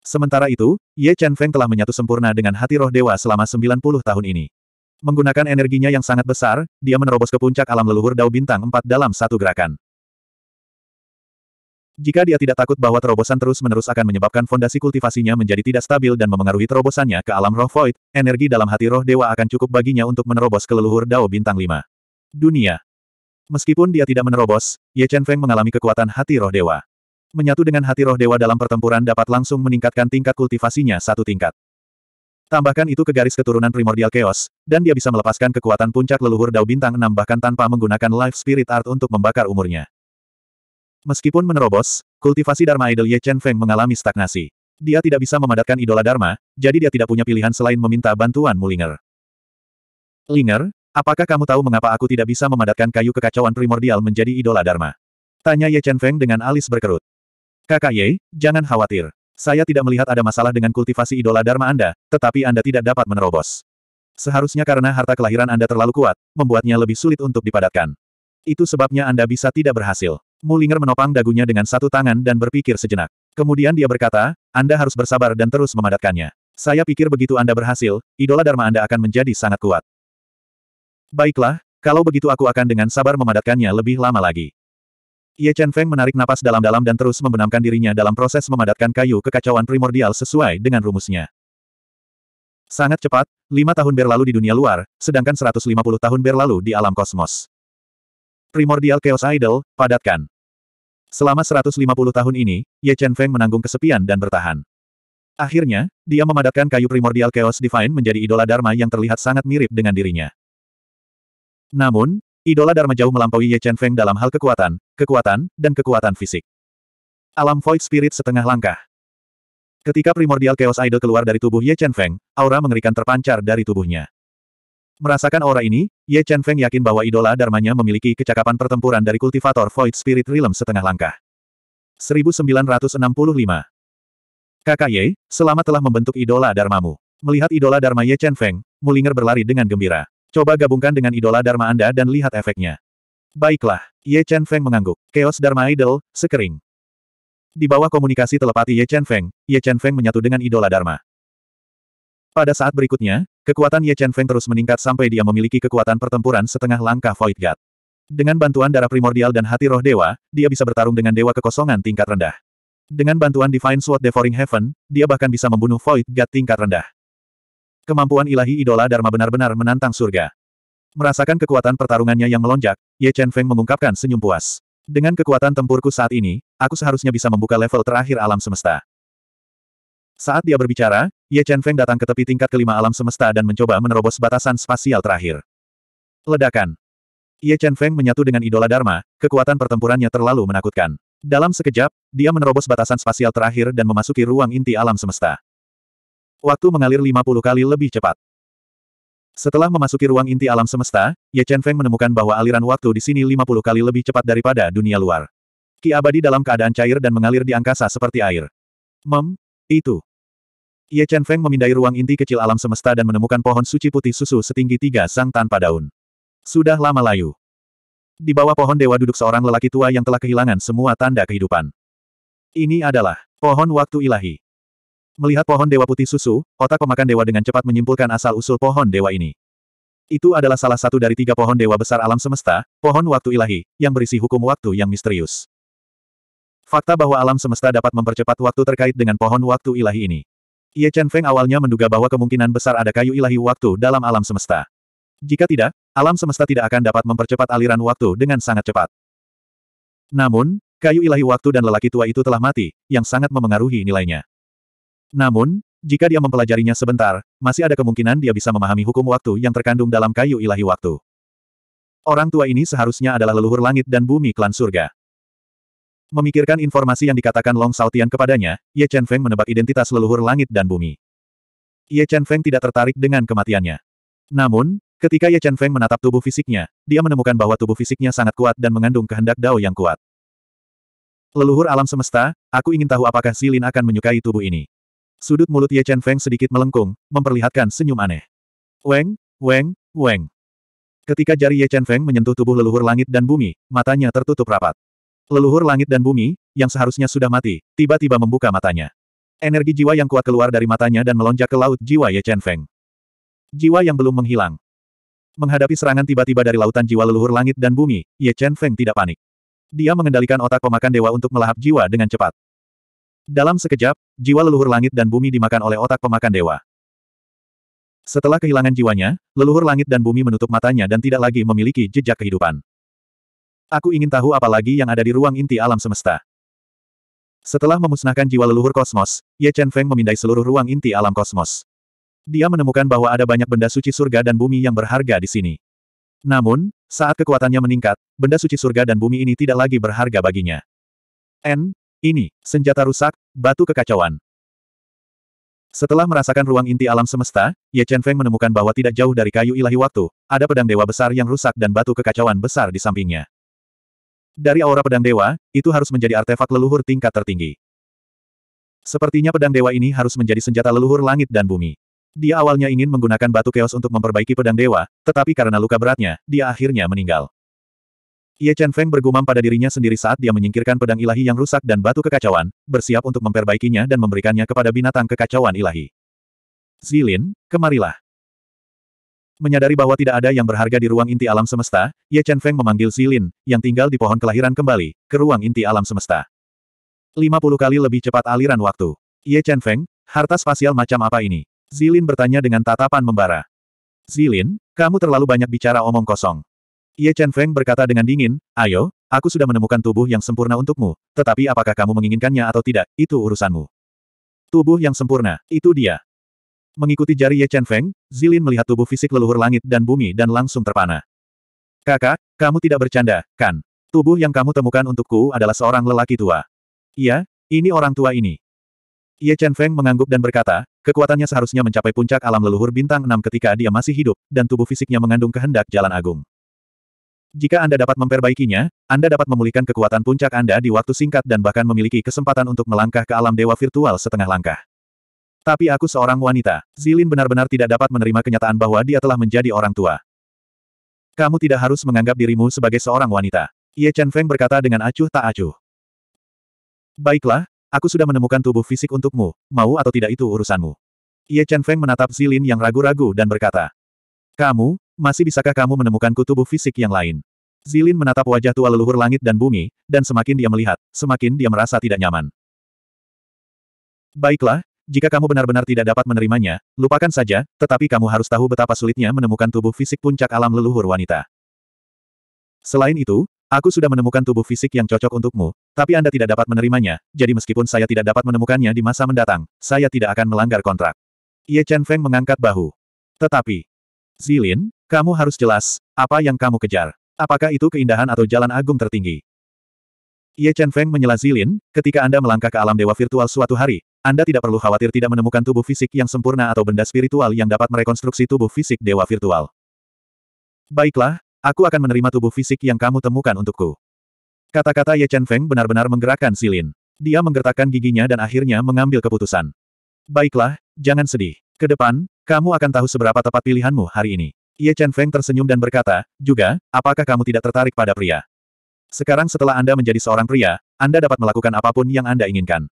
Sementara itu, Ye Chen Feng telah menyatu sempurna dengan hati roh dewa selama 90 tahun ini. Menggunakan energinya yang sangat besar, dia menerobos ke puncak alam leluhur Dao Bintang 4 dalam satu gerakan. Jika dia tidak takut bahwa terobosan terus-menerus akan menyebabkan fondasi kultivasinya menjadi tidak stabil dan memengaruhi terobosannya ke alam roh void, energi dalam hati roh dewa akan cukup baginya untuk menerobos ke leluhur Dao Bintang 5. Dunia. Meskipun dia tidak menerobos, Ye Chen Feng mengalami kekuatan hati roh dewa. Menyatu dengan hati roh dewa dalam pertempuran dapat langsung meningkatkan tingkat kultivasinya satu tingkat. Tambahkan itu ke garis keturunan primordial chaos, dan dia bisa melepaskan kekuatan puncak leluhur Dao Bintang 6 bahkan tanpa menggunakan life spirit art untuk membakar umurnya. Meskipun menerobos, kultivasi Dharma Idol Ye Chen Feng mengalami stagnasi. Dia tidak bisa memadatkan idola Dharma, jadi dia tidak punya pilihan selain meminta bantuan Mulinger. Linger, apakah kamu tahu mengapa aku tidak bisa memadatkan kayu kekacauan primordial menjadi idola Dharma? Tanya Ye Chen Feng dengan alis berkerut. Kakak Ye, jangan khawatir. Saya tidak melihat ada masalah dengan kultivasi idola Dharma Anda, tetapi Anda tidak dapat menerobos. Seharusnya karena harta kelahiran Anda terlalu kuat, membuatnya lebih sulit untuk dipadatkan. Itu sebabnya Anda bisa tidak berhasil. Mulinger menopang dagunya dengan satu tangan dan berpikir sejenak. Kemudian dia berkata, Anda harus bersabar dan terus memadatkannya. Saya pikir begitu Anda berhasil, idola Dharma Anda akan menjadi sangat kuat. Baiklah, kalau begitu aku akan dengan sabar memadatkannya lebih lama lagi. Ye Chen Feng menarik napas dalam-dalam dan terus membenamkan dirinya dalam proses memadatkan kayu kekacauan primordial sesuai dengan rumusnya. Sangat cepat, lima tahun berlalu di dunia luar, sedangkan 150 tahun berlalu di alam kosmos. Primordial Chaos Idol, padatkan. Selama 150 tahun ini, Ye Chen Feng menanggung kesepian dan bertahan. Akhirnya, dia memadatkan kayu primordial Chaos Divine menjadi idola Dharma yang terlihat sangat mirip dengan dirinya. Namun, idola Dharma jauh melampaui Ye Chen Feng dalam hal kekuatan, kekuatan, dan kekuatan fisik. Alam Void Spirit setengah langkah. Ketika primordial Chaos Idol keluar dari tubuh Ye Chen Feng, aura mengerikan terpancar dari tubuhnya. Merasakan aura ini, Ye Chen Feng yakin bahwa idola dharmanya memiliki kecakapan pertempuran dari kultivator Void Spirit Realm setengah langkah. 1965 Kakak Ye, selamat telah membentuk idola dharmamu. Melihat idola dharma Ye Chen Feng, Mulinger berlari dengan gembira. Coba gabungkan dengan idola dharma Anda dan lihat efeknya. Baiklah, Ye Chen Feng mengangguk. Chaos Dharma Idol, sekering. Di bawah komunikasi telepati Ye Chen Feng, Ye Chen Feng menyatu dengan idola dharma. Pada saat berikutnya, Kekuatan Ye Chen Feng terus meningkat sampai dia memiliki kekuatan pertempuran setengah langkah Void God. Dengan bantuan darah primordial dan hati roh dewa, dia bisa bertarung dengan dewa kekosongan tingkat rendah. Dengan bantuan Divine Sword Devouring Heaven, dia bahkan bisa membunuh Void God tingkat rendah. Kemampuan ilahi idola Dharma benar-benar menantang surga. Merasakan kekuatan pertarungannya yang melonjak, Ye Chen Feng mengungkapkan senyum puas. Dengan kekuatan tempurku saat ini, aku seharusnya bisa membuka level terakhir alam semesta. Saat dia berbicara, Ye Chen Feng datang ke tepi tingkat kelima alam semesta dan mencoba menerobos batasan spasial terakhir. Ledakan. Ye Chen Feng menyatu dengan idola Dharma, kekuatan pertempurannya terlalu menakutkan. Dalam sekejap, dia menerobos batasan spasial terakhir dan memasuki ruang inti alam semesta. Waktu mengalir 50 kali lebih cepat. Setelah memasuki ruang inti alam semesta, Ye Chen Feng menemukan bahwa aliran waktu di sini 50 kali lebih cepat daripada dunia luar. Ki abadi dalam keadaan cair dan mengalir di angkasa seperti air. Mem, itu. Ye Chen Feng memindai ruang inti kecil alam semesta dan menemukan pohon suci putih susu setinggi tiga sang tanpa daun. Sudah lama layu. Di bawah pohon dewa duduk seorang lelaki tua yang telah kehilangan semua tanda kehidupan. Ini adalah pohon waktu ilahi. Melihat pohon dewa putih susu, otak pemakan dewa dengan cepat menyimpulkan asal-usul pohon dewa ini. Itu adalah salah satu dari tiga pohon dewa besar alam semesta, pohon waktu ilahi, yang berisi hukum waktu yang misterius. Fakta bahwa alam semesta dapat mempercepat waktu terkait dengan pohon waktu ilahi ini. Ye Chen Feng awalnya menduga bahwa kemungkinan besar ada kayu ilahi waktu dalam alam semesta. Jika tidak, alam semesta tidak akan dapat mempercepat aliran waktu dengan sangat cepat. Namun, kayu ilahi waktu dan lelaki tua itu telah mati, yang sangat memengaruhi nilainya. Namun, jika dia mempelajarinya sebentar, masih ada kemungkinan dia bisa memahami hukum waktu yang terkandung dalam kayu ilahi waktu. Orang tua ini seharusnya adalah leluhur langit dan bumi klan surga. Memikirkan informasi yang dikatakan Long Saltian kepadanya, Ye Chen Feng menebak identitas leluhur langit dan bumi. Ye Chen Feng tidak tertarik dengan kematiannya. Namun, ketika Ye Chen Feng menatap tubuh fisiknya, dia menemukan bahwa tubuh fisiknya sangat kuat dan mengandung kehendak dao yang kuat. Leluhur alam semesta, aku ingin tahu apakah Silin akan menyukai tubuh ini. Sudut mulut Ye Chen Feng sedikit melengkung, memperlihatkan senyum aneh. Weng, weng, weng. Ketika jari Ye Chen Feng menyentuh tubuh leluhur langit dan bumi, matanya tertutup rapat. Leluhur langit dan bumi, yang seharusnya sudah mati, tiba-tiba membuka matanya. Energi jiwa yang kuat keluar dari matanya dan melonjak ke laut jiwa Ye Chen Feng. Jiwa yang belum menghilang. Menghadapi serangan tiba-tiba dari lautan jiwa leluhur langit dan bumi, Ye Chen Feng tidak panik. Dia mengendalikan otak pemakan dewa untuk melahap jiwa dengan cepat. Dalam sekejap, jiwa leluhur langit dan bumi dimakan oleh otak pemakan dewa. Setelah kehilangan jiwanya, leluhur langit dan bumi menutup matanya dan tidak lagi memiliki jejak kehidupan. Aku ingin tahu apa lagi yang ada di ruang inti alam semesta. Setelah memusnahkan jiwa leluhur kosmos, Ye Chen Feng memindai seluruh ruang inti alam kosmos. Dia menemukan bahwa ada banyak benda suci surga dan bumi yang berharga di sini. Namun, saat kekuatannya meningkat, benda suci surga dan bumi ini tidak lagi berharga baginya. N, ini, senjata rusak, batu kekacauan. Setelah merasakan ruang inti alam semesta, Ye Chen Feng menemukan bahwa tidak jauh dari kayu ilahi waktu, ada pedang dewa besar yang rusak dan batu kekacauan besar di sampingnya. Dari aura pedang dewa, itu harus menjadi artefak leluhur tingkat tertinggi. Sepertinya pedang dewa ini harus menjadi senjata leluhur langit dan bumi. Dia awalnya ingin menggunakan batu keos untuk memperbaiki pedang dewa, tetapi karena luka beratnya, dia akhirnya meninggal. Ye Chen Feng bergumam pada dirinya sendiri saat dia menyingkirkan pedang ilahi yang rusak dan batu kekacauan, bersiap untuk memperbaikinya dan memberikannya kepada binatang kekacauan ilahi. Zilin, kemarilah. Menyadari bahwa tidak ada yang berharga di ruang inti alam semesta, Ye Chen Feng memanggil Zilin, yang tinggal di pohon kelahiran kembali, ke ruang inti alam semesta. 50 kali lebih cepat aliran waktu. Ye Chen Feng, harta spasial macam apa ini? Zilin bertanya dengan tatapan membara. Zilin, kamu terlalu banyak bicara omong kosong. Ye Chen Feng berkata dengan dingin, ayo, aku sudah menemukan tubuh yang sempurna untukmu, tetapi apakah kamu menginginkannya atau tidak, itu urusanmu. Tubuh yang sempurna, itu dia. Mengikuti jari Ye Chen Feng, Zilin melihat tubuh fisik leluhur langit dan bumi dan langsung terpana. Kakak, kamu tidak bercanda, kan? Tubuh yang kamu temukan untukku adalah seorang lelaki tua. Iya, ini orang tua ini. Ye Chen Feng mengangguk dan berkata, kekuatannya seharusnya mencapai puncak alam leluhur bintang 6 ketika dia masih hidup, dan tubuh fisiknya mengandung kehendak jalan agung. Jika Anda dapat memperbaikinya, Anda dapat memulihkan kekuatan puncak Anda di waktu singkat dan bahkan memiliki kesempatan untuk melangkah ke alam dewa virtual setengah langkah. Tapi aku seorang wanita. Zilin benar-benar tidak dapat menerima kenyataan bahwa dia telah menjadi orang tua. Kamu tidak harus menganggap dirimu sebagai seorang wanita. Ye Chen Feng berkata dengan acuh tak acuh. Baiklah, aku sudah menemukan tubuh fisik untukmu, mau atau tidak itu urusanmu. Ye Chen Feng menatap Zilin yang ragu-ragu dan berkata. Kamu, masih bisakah kamu menemukanku tubuh fisik yang lain? Zilin menatap wajah tua leluhur langit dan bumi, dan semakin dia melihat, semakin dia merasa tidak nyaman. Baiklah, jika kamu benar-benar tidak dapat menerimanya, lupakan saja, tetapi kamu harus tahu betapa sulitnya menemukan tubuh fisik puncak alam leluhur wanita. Selain itu, aku sudah menemukan tubuh fisik yang cocok untukmu, tapi Anda tidak dapat menerimanya, jadi meskipun saya tidak dapat menemukannya di masa mendatang, saya tidak akan melanggar kontrak. Ye Chen Feng mengangkat bahu. Tetapi, Zilin, kamu harus jelas, apa yang kamu kejar. Apakah itu keindahan atau jalan agung tertinggi? Ye Chen Feng menyela Zilin, ketika Anda melangkah ke alam dewa virtual suatu hari, anda tidak perlu khawatir tidak menemukan tubuh fisik yang sempurna atau benda spiritual yang dapat merekonstruksi tubuh fisik dewa virtual. Baiklah, aku akan menerima tubuh fisik yang kamu temukan untukku. Kata-kata Ye Chen Feng benar-benar menggerakkan Silin. Dia menggertakkan giginya dan akhirnya mengambil keputusan. Baiklah, jangan sedih. Kedepan, kamu akan tahu seberapa tepat pilihanmu hari ini. Ye Chen Feng tersenyum dan berkata, juga, apakah kamu tidak tertarik pada pria? Sekarang setelah Anda menjadi seorang pria, Anda dapat melakukan apapun yang Anda inginkan.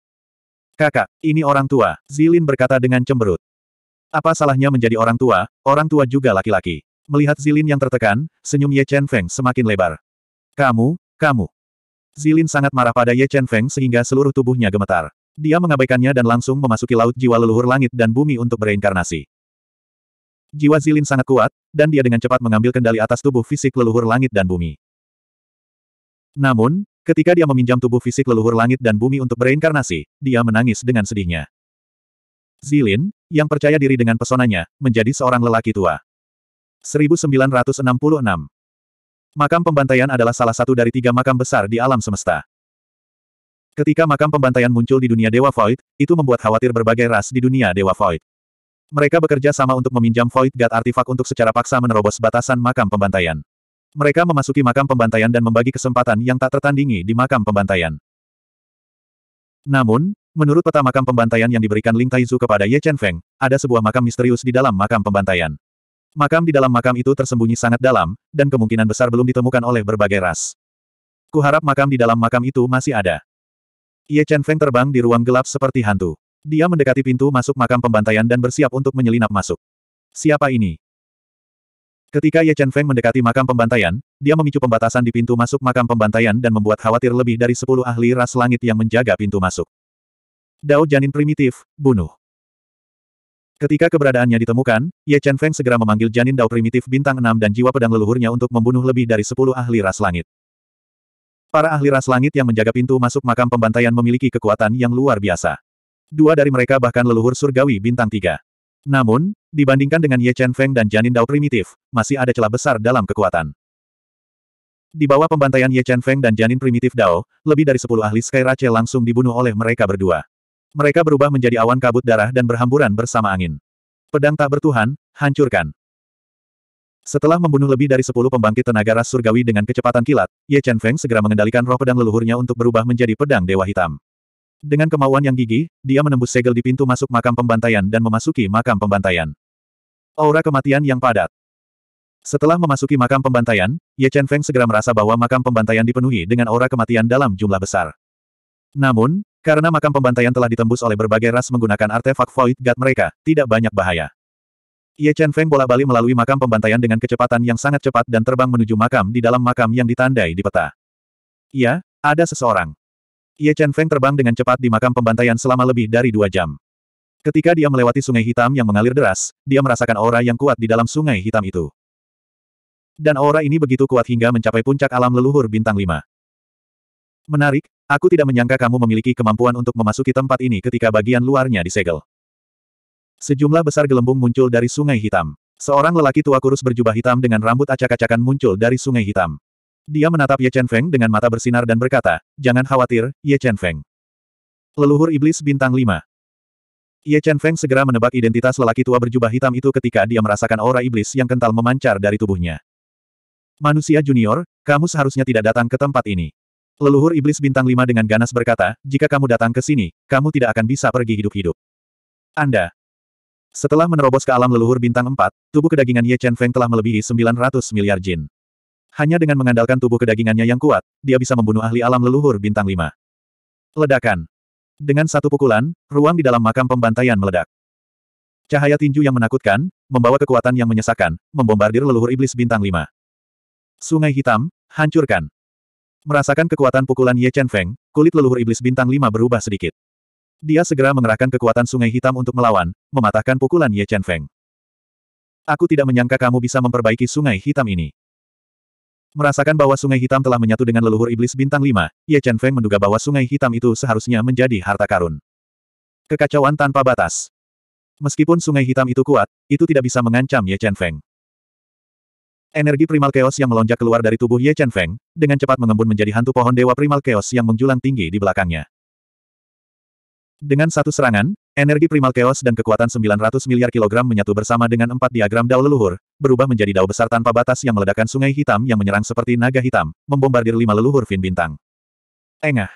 Kakak, ini orang tua, Zilin berkata dengan cemberut. Apa salahnya menjadi orang tua, orang tua juga laki-laki. Melihat Zilin yang tertekan, senyum Ye Chen Feng semakin lebar. Kamu, kamu. Zilin sangat marah pada Ye Chen Feng sehingga seluruh tubuhnya gemetar. Dia mengabaikannya dan langsung memasuki laut jiwa leluhur langit dan bumi untuk bereinkarnasi. Jiwa Zilin sangat kuat, dan dia dengan cepat mengambil kendali atas tubuh fisik leluhur langit dan bumi. Namun, Ketika dia meminjam tubuh fisik leluhur langit dan bumi untuk bereinkarnasi, dia menangis dengan sedihnya. Zilin, yang percaya diri dengan pesonanya, menjadi seorang lelaki tua. 1966 Makam pembantaian adalah salah satu dari tiga makam besar di alam semesta. Ketika makam pembantaian muncul di dunia Dewa Void, itu membuat khawatir berbagai ras di dunia Dewa Void. Mereka bekerja sama untuk meminjam Void God artifak untuk secara paksa menerobos batasan makam pembantaian. Mereka memasuki makam pembantaian dan membagi kesempatan yang tak tertandingi di makam pembantaian. Namun, menurut peta makam pembantaian yang diberikan Ling Taizu kepada Ye Chen Feng, ada sebuah makam misterius di dalam makam pembantaian. Makam di dalam makam itu tersembunyi sangat dalam, dan kemungkinan besar belum ditemukan oleh berbagai ras. Kuharap makam di dalam makam itu masih ada. Ye Chen Feng terbang di ruang gelap seperti hantu. Dia mendekati pintu masuk makam pembantaian dan bersiap untuk menyelinap masuk. Siapa ini? Ketika Ye Chen Feng mendekati makam pembantaian, dia memicu pembatasan di pintu masuk makam pembantaian dan membuat khawatir lebih dari sepuluh ahli ras langit yang menjaga pintu masuk. Dao janin primitif, bunuh. Ketika keberadaannya ditemukan, Ye Chen Feng segera memanggil janin Dao primitif bintang 6 dan jiwa pedang leluhurnya untuk membunuh lebih dari sepuluh ahli ras langit. Para ahli ras langit yang menjaga pintu masuk makam pembantaian memiliki kekuatan yang luar biasa. Dua dari mereka bahkan leluhur surgawi bintang tiga. Namun, dibandingkan dengan Ye Chen Feng dan Janin Dao primitif, masih ada celah besar dalam kekuatan. Di bawah pembantaian Ye Chen Feng dan Janin primitif Dao, lebih dari 10 ahli Sky Rache langsung dibunuh oleh mereka berdua. Mereka berubah menjadi awan kabut darah dan berhamburan bersama angin. Pedang tak bertuhan, hancurkan. Setelah membunuh lebih dari 10 pembangkit tenaga ras surgawi dengan kecepatan kilat, Ye Chen Feng segera mengendalikan roh pedang leluhurnya untuk berubah menjadi pedang Dewa Hitam. Dengan kemauan yang gigih, dia menembus segel di pintu masuk makam pembantaian dan memasuki makam pembantaian. Aura kematian yang padat. Setelah memasuki makam pembantaian, Ye Chen Feng segera merasa bahwa makam pembantaian dipenuhi dengan aura kematian dalam jumlah besar. Namun, karena makam pembantaian telah ditembus oleh berbagai ras menggunakan artefak Void God mereka, tidak banyak bahaya. Ye Chen Feng bola balik melalui makam pembantaian dengan kecepatan yang sangat cepat dan terbang menuju makam di dalam makam yang ditandai di peta. Iya, ada seseorang. Ye Chen Feng terbang dengan cepat di makam pembantaian selama lebih dari dua jam. Ketika dia melewati sungai hitam yang mengalir deras, dia merasakan aura yang kuat di dalam sungai hitam itu. Dan aura ini begitu kuat hingga mencapai puncak alam leluhur bintang lima. Menarik, aku tidak menyangka kamu memiliki kemampuan untuk memasuki tempat ini ketika bagian luarnya disegel. Sejumlah besar gelembung muncul dari sungai hitam. Seorang lelaki tua kurus berjubah hitam dengan rambut acak-acakan muncul dari sungai hitam. Dia menatap Ye Chen Feng dengan mata bersinar dan berkata, jangan khawatir, Ye Chen Feng. Leluhur Iblis Bintang 5 Ye Chen Feng segera menebak identitas lelaki tua berjubah hitam itu ketika dia merasakan aura iblis yang kental memancar dari tubuhnya. Manusia junior, kamu seharusnya tidak datang ke tempat ini. Leluhur Iblis Bintang 5 dengan ganas berkata, jika kamu datang ke sini, kamu tidak akan bisa pergi hidup-hidup. Anda, setelah menerobos ke alam leluhur bintang 4, tubuh kedagingan Ye Chen Feng telah melebihi 900 miliar jin. Hanya dengan mengandalkan tubuh kedagingannya yang kuat, dia bisa membunuh ahli alam leluhur bintang 5. Ledakan. Dengan satu pukulan, ruang di dalam makam pembantaian meledak. Cahaya tinju yang menakutkan, membawa kekuatan yang menyesakkan, membombardir leluhur iblis bintang 5. Sungai hitam, hancurkan. Merasakan kekuatan pukulan Ye Chen Feng, kulit leluhur iblis bintang 5 berubah sedikit. Dia segera mengerahkan kekuatan sungai hitam untuk melawan, mematahkan pukulan Ye Chen Feng. Aku tidak menyangka kamu bisa memperbaiki sungai hitam ini. Merasakan bahwa sungai hitam telah menyatu dengan leluhur iblis bintang 5, Ye Chen Feng menduga bahwa sungai hitam itu seharusnya menjadi harta karun. Kekacauan tanpa batas. Meskipun sungai hitam itu kuat, itu tidak bisa mengancam Ye Chen Feng. Energi primal chaos yang melonjak keluar dari tubuh Ye Chen Feng, dengan cepat mengembun menjadi hantu pohon dewa primal chaos yang menjulang tinggi di belakangnya. Dengan satu serangan, Energi primal chaos dan kekuatan 900 miliar kilogram menyatu bersama dengan empat diagram dao leluhur, berubah menjadi dao besar tanpa batas yang meledakkan sungai hitam yang menyerang seperti naga hitam, membombardir lima leluhur Fin Bintang. Engah.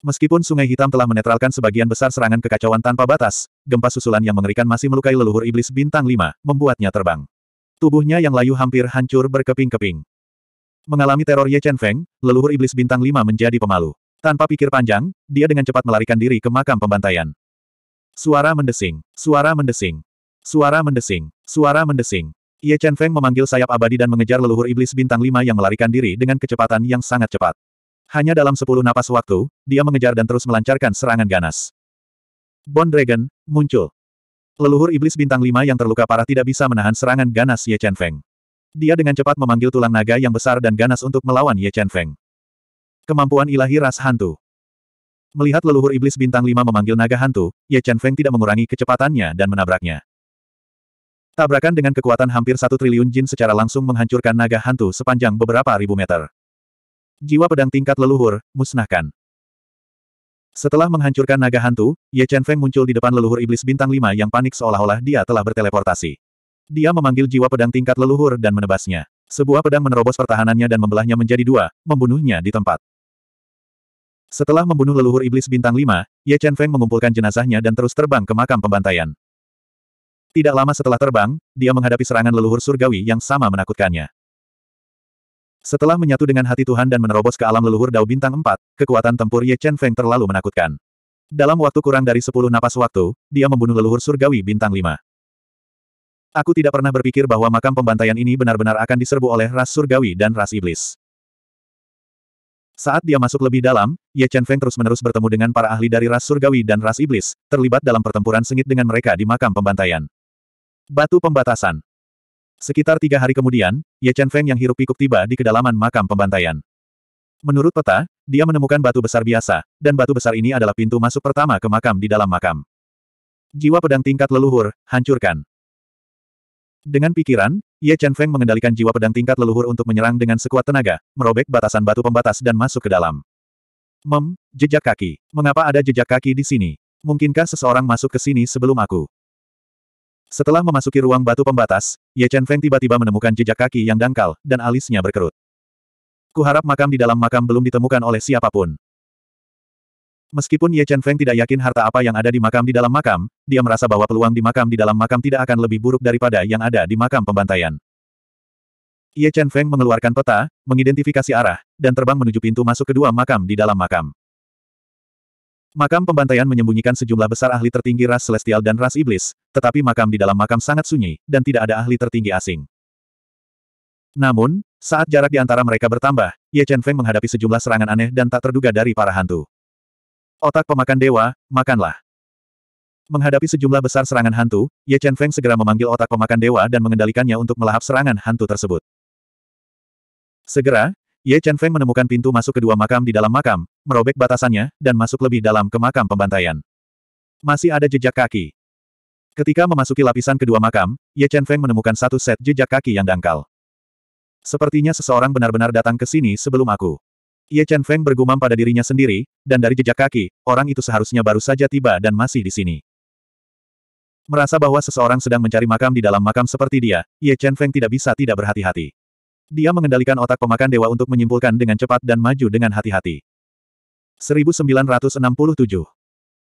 Meskipun sungai hitam telah menetralkan sebagian besar serangan kekacauan tanpa batas, gempa susulan yang mengerikan masih melukai leluhur iblis bintang lima, membuatnya terbang. Tubuhnya yang layu hampir hancur berkeping-keping. Mengalami teror Ye Chen Feng, leluhur iblis bintang lima menjadi pemalu. Tanpa pikir panjang, dia dengan cepat melarikan diri ke makam pembantaian. Suara mendesing, suara mendesing, suara mendesing, suara mendesing. Ye Chen Feng memanggil sayap abadi dan mengejar leluhur iblis bintang lima yang melarikan diri dengan kecepatan yang sangat cepat. Hanya dalam sepuluh napas waktu, dia mengejar dan terus melancarkan serangan ganas. Bond Dragon, muncul. Leluhur iblis bintang lima yang terluka parah tidak bisa menahan serangan ganas Ye Chen Feng. Dia dengan cepat memanggil tulang naga yang besar dan ganas untuk melawan Ye Chen Feng. Kemampuan ilahi ras hantu. Melihat leluhur iblis bintang lima memanggil naga hantu, Ye Chen Feng tidak mengurangi kecepatannya dan menabraknya. Tabrakan dengan kekuatan hampir satu triliun jin secara langsung menghancurkan naga hantu sepanjang beberapa ribu meter. Jiwa pedang tingkat leluhur, musnahkan. Setelah menghancurkan naga hantu, Ye Chen Feng muncul di depan leluhur iblis bintang lima yang panik seolah-olah dia telah berteleportasi. Dia memanggil jiwa pedang tingkat leluhur dan menebasnya. Sebuah pedang menerobos pertahanannya dan membelahnya menjadi dua, membunuhnya di tempat. Setelah membunuh leluhur iblis bintang 5, Ye Chen Feng mengumpulkan jenazahnya dan terus terbang ke makam pembantaian. Tidak lama setelah terbang, dia menghadapi serangan leluhur surgawi yang sama menakutkannya. Setelah menyatu dengan hati Tuhan dan menerobos ke alam leluhur Dao Bintang 4, kekuatan tempur Ye Chen Feng terlalu menakutkan. Dalam waktu kurang dari 10 napas waktu, dia membunuh leluhur surgawi bintang 5. Aku tidak pernah berpikir bahwa makam pembantaian ini benar-benar akan diserbu oleh ras surgawi dan ras iblis. Saat dia masuk lebih dalam, Ye Chen Feng terus-menerus bertemu dengan para ahli dari ras surgawi dan ras iblis, terlibat dalam pertempuran sengit dengan mereka di makam pembantaian. Batu pembatasan. Sekitar tiga hari kemudian, Ye Chen Feng yang hirup pikuk tiba di kedalaman makam pembantaian. Menurut peta, dia menemukan batu besar biasa, dan batu besar ini adalah pintu masuk pertama ke makam di dalam makam. Jiwa pedang tingkat leluhur, hancurkan. Dengan pikiran, Ye Chen Feng mengendalikan jiwa pedang tingkat leluhur untuk menyerang dengan sekuat tenaga, merobek batasan batu pembatas dan masuk ke dalam. Mem, jejak kaki. Mengapa ada jejak kaki di sini? Mungkinkah seseorang masuk ke sini sebelum aku? Setelah memasuki ruang batu pembatas, Ye Chen Feng tiba-tiba menemukan jejak kaki yang dangkal, dan alisnya berkerut. Kuharap makam di dalam makam belum ditemukan oleh siapapun. Meskipun Ye Chen Feng tidak yakin harta apa yang ada di makam di dalam makam, dia merasa bahwa peluang di makam di dalam makam tidak akan lebih buruk daripada yang ada di makam pembantaian. Ye Chen Feng mengeluarkan peta, mengidentifikasi arah, dan terbang menuju pintu masuk kedua makam di dalam makam. Makam pembantaian menyembunyikan sejumlah besar ahli tertinggi ras celestial dan ras iblis, tetapi makam di dalam makam sangat sunyi, dan tidak ada ahli tertinggi asing. Namun, saat jarak di antara mereka bertambah, Ye Chen Feng menghadapi sejumlah serangan aneh dan tak terduga dari para hantu. Otak pemakan dewa, makanlah. Menghadapi sejumlah besar serangan hantu, Ye Chen Feng segera memanggil otak pemakan dewa dan mengendalikannya untuk melahap serangan hantu tersebut. Segera, Ye Chen Feng menemukan pintu masuk kedua makam di dalam makam, merobek batasannya, dan masuk lebih dalam ke makam pembantaian. Masih ada jejak kaki. Ketika memasuki lapisan kedua makam, Ye Chen Feng menemukan satu set jejak kaki yang dangkal. Sepertinya seseorang benar-benar datang ke sini sebelum aku. Ye Chen Feng bergumam pada dirinya sendiri, dan dari jejak kaki, orang itu seharusnya baru saja tiba dan masih di sini. Merasa bahwa seseorang sedang mencari makam di dalam makam seperti dia, Ye Chen Feng tidak bisa tidak berhati-hati. Dia mengendalikan otak pemakan dewa untuk menyimpulkan dengan cepat dan maju dengan hati-hati. 1967.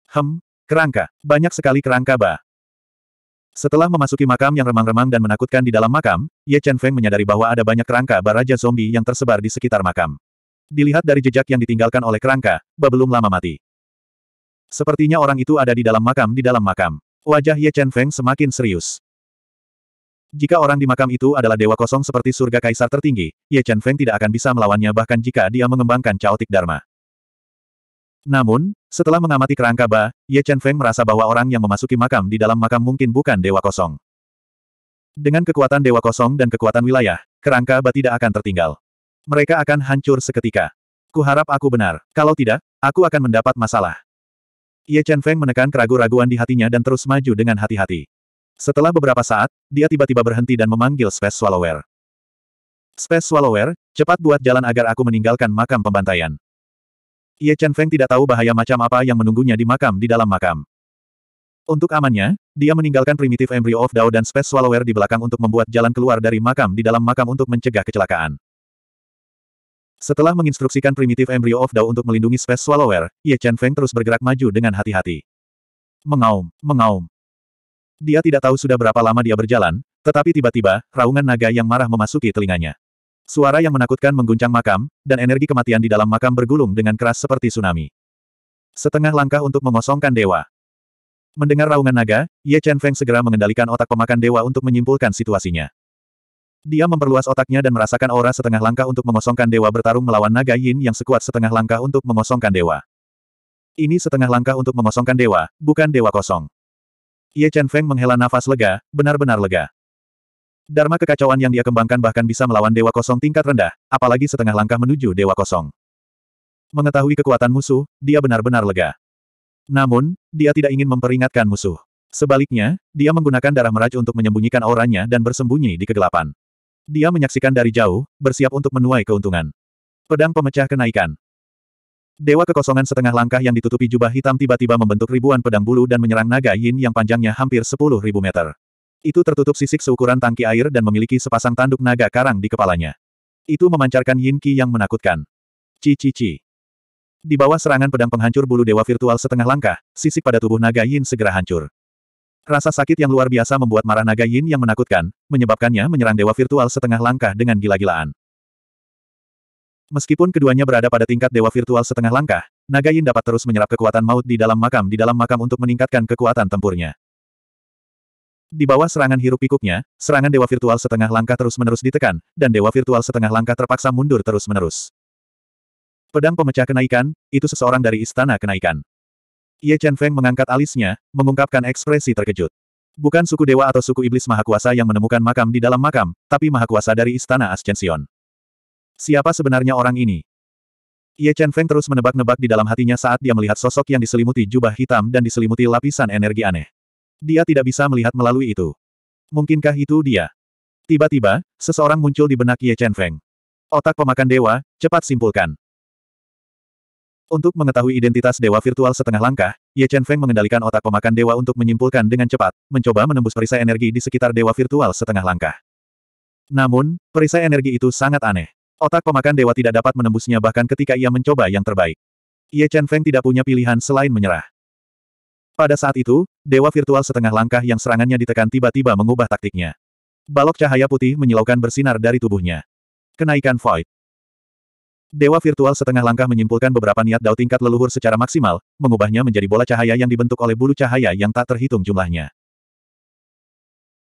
Hem, kerangka. Banyak sekali kerangka ba. Setelah memasuki makam yang remang-remang dan menakutkan di dalam makam, Ye Chen Feng menyadari bahwa ada banyak kerangka baraja Zombie yang tersebar di sekitar makam. Dilihat dari jejak yang ditinggalkan oleh kerangka, Ba belum lama mati. Sepertinya orang itu ada di dalam makam di dalam makam. Wajah Ye Chen Feng semakin serius. Jika orang di makam itu adalah dewa kosong seperti surga kaisar tertinggi, Ye Chen Feng tidak akan bisa melawannya bahkan jika dia mengembangkan caotik dharma. Namun, setelah mengamati kerangka Ba, Ye Chen Feng merasa bahwa orang yang memasuki makam di dalam makam mungkin bukan dewa kosong. Dengan kekuatan dewa kosong dan kekuatan wilayah, kerangka Ba tidak akan tertinggal. Mereka akan hancur seketika. Kuharap aku benar. Kalau tidak, aku akan mendapat masalah. Ye Chen Feng menekan keraguan-raguan di hatinya dan terus maju dengan hati-hati. Setelah beberapa saat, dia tiba-tiba berhenti dan memanggil Space Swallower. Space Swallower, cepat buat jalan agar aku meninggalkan makam pembantaian. Ye Chen Feng tidak tahu bahaya macam apa yang menunggunya di makam di dalam makam. Untuk amannya, dia meninggalkan primitif Embryo of Dao dan Space Swallower di belakang untuk membuat jalan keluar dari makam di dalam makam untuk mencegah kecelakaan. Setelah menginstruksikan primitif Embryo of Dao untuk melindungi Space Swallower, Ye Chen Feng terus bergerak maju dengan hati-hati. Mengaum, mengaum. Dia tidak tahu sudah berapa lama dia berjalan, tetapi tiba-tiba, raungan naga yang marah memasuki telinganya. Suara yang menakutkan mengguncang makam, dan energi kematian di dalam makam bergulung dengan keras seperti tsunami. Setengah langkah untuk mengosongkan dewa. Mendengar raungan naga, Ye Chen Feng segera mengendalikan otak pemakan dewa untuk menyimpulkan situasinya. Dia memperluas otaknya dan merasakan aura setengah langkah untuk mengosongkan dewa bertarung melawan naga yin yang sekuat setengah langkah untuk mengosongkan dewa. Ini setengah langkah untuk mengosongkan dewa, bukan dewa kosong. Ye Chen Feng menghela nafas lega, benar-benar lega. Dharma kekacauan yang dia kembangkan bahkan bisa melawan dewa kosong tingkat rendah, apalagi setengah langkah menuju dewa kosong. Mengetahui kekuatan musuh, dia benar-benar lega. Namun, dia tidak ingin memperingatkan musuh. Sebaliknya, dia menggunakan darah meraj untuk menyembunyikan auranya dan bersembunyi di kegelapan. Dia menyaksikan dari jauh, bersiap untuk menuai keuntungan. Pedang pemecah kenaikan. Dewa kekosongan setengah langkah yang ditutupi jubah hitam tiba-tiba membentuk ribuan pedang bulu dan menyerang naga yin yang panjangnya hampir 10.000 meter. Itu tertutup sisik seukuran tangki air dan memiliki sepasang tanduk naga karang di kepalanya. Itu memancarkan yin ki yang menakutkan. ci ci Di bawah serangan pedang penghancur bulu dewa virtual setengah langkah, sisik pada tubuh naga yin segera hancur. Rasa sakit yang luar biasa membuat marah naga Yin yang menakutkan, menyebabkannya menyerang dewa virtual setengah langkah dengan gila-gilaan. Meskipun keduanya berada pada tingkat dewa virtual setengah langkah, Naga Yin dapat terus menyerap kekuatan maut di dalam makam di dalam makam untuk meningkatkan kekuatan tempurnya. Di bawah serangan hirup pikuknya, serangan dewa virtual setengah langkah terus-menerus ditekan, dan dewa virtual setengah langkah terpaksa mundur terus-menerus. Pedang pemecah kenaikan, itu seseorang dari istana kenaikan. Ye Chen Feng mengangkat alisnya, mengungkapkan ekspresi terkejut. Bukan suku dewa atau suku iblis mahakuasa yang menemukan makam di dalam makam, tapi mahakuasa dari istana Ascension. Siapa sebenarnya orang ini? Ye Chen Feng terus menebak-nebak di dalam hatinya saat dia melihat sosok yang diselimuti jubah hitam dan diselimuti lapisan energi aneh. Dia tidak bisa melihat melalui itu. Mungkinkah itu dia? Tiba-tiba, seseorang muncul di benak Ye Chen Feng. Otak pemakan dewa, cepat simpulkan. Untuk mengetahui identitas dewa virtual setengah langkah, Ye Chen Feng mengendalikan otak pemakan dewa untuk menyimpulkan dengan cepat, mencoba menembus perisai energi di sekitar dewa virtual setengah langkah. Namun, perisai energi itu sangat aneh. Otak pemakan dewa tidak dapat menembusnya bahkan ketika ia mencoba yang terbaik. Ye Chen Feng tidak punya pilihan selain menyerah. Pada saat itu, dewa virtual setengah langkah yang serangannya ditekan tiba-tiba mengubah taktiknya. Balok cahaya putih menyilaukan bersinar dari tubuhnya. Kenaikan Void. Dewa virtual setengah langkah menyimpulkan beberapa niat dao tingkat leluhur secara maksimal, mengubahnya menjadi bola cahaya yang dibentuk oleh bulu cahaya yang tak terhitung jumlahnya.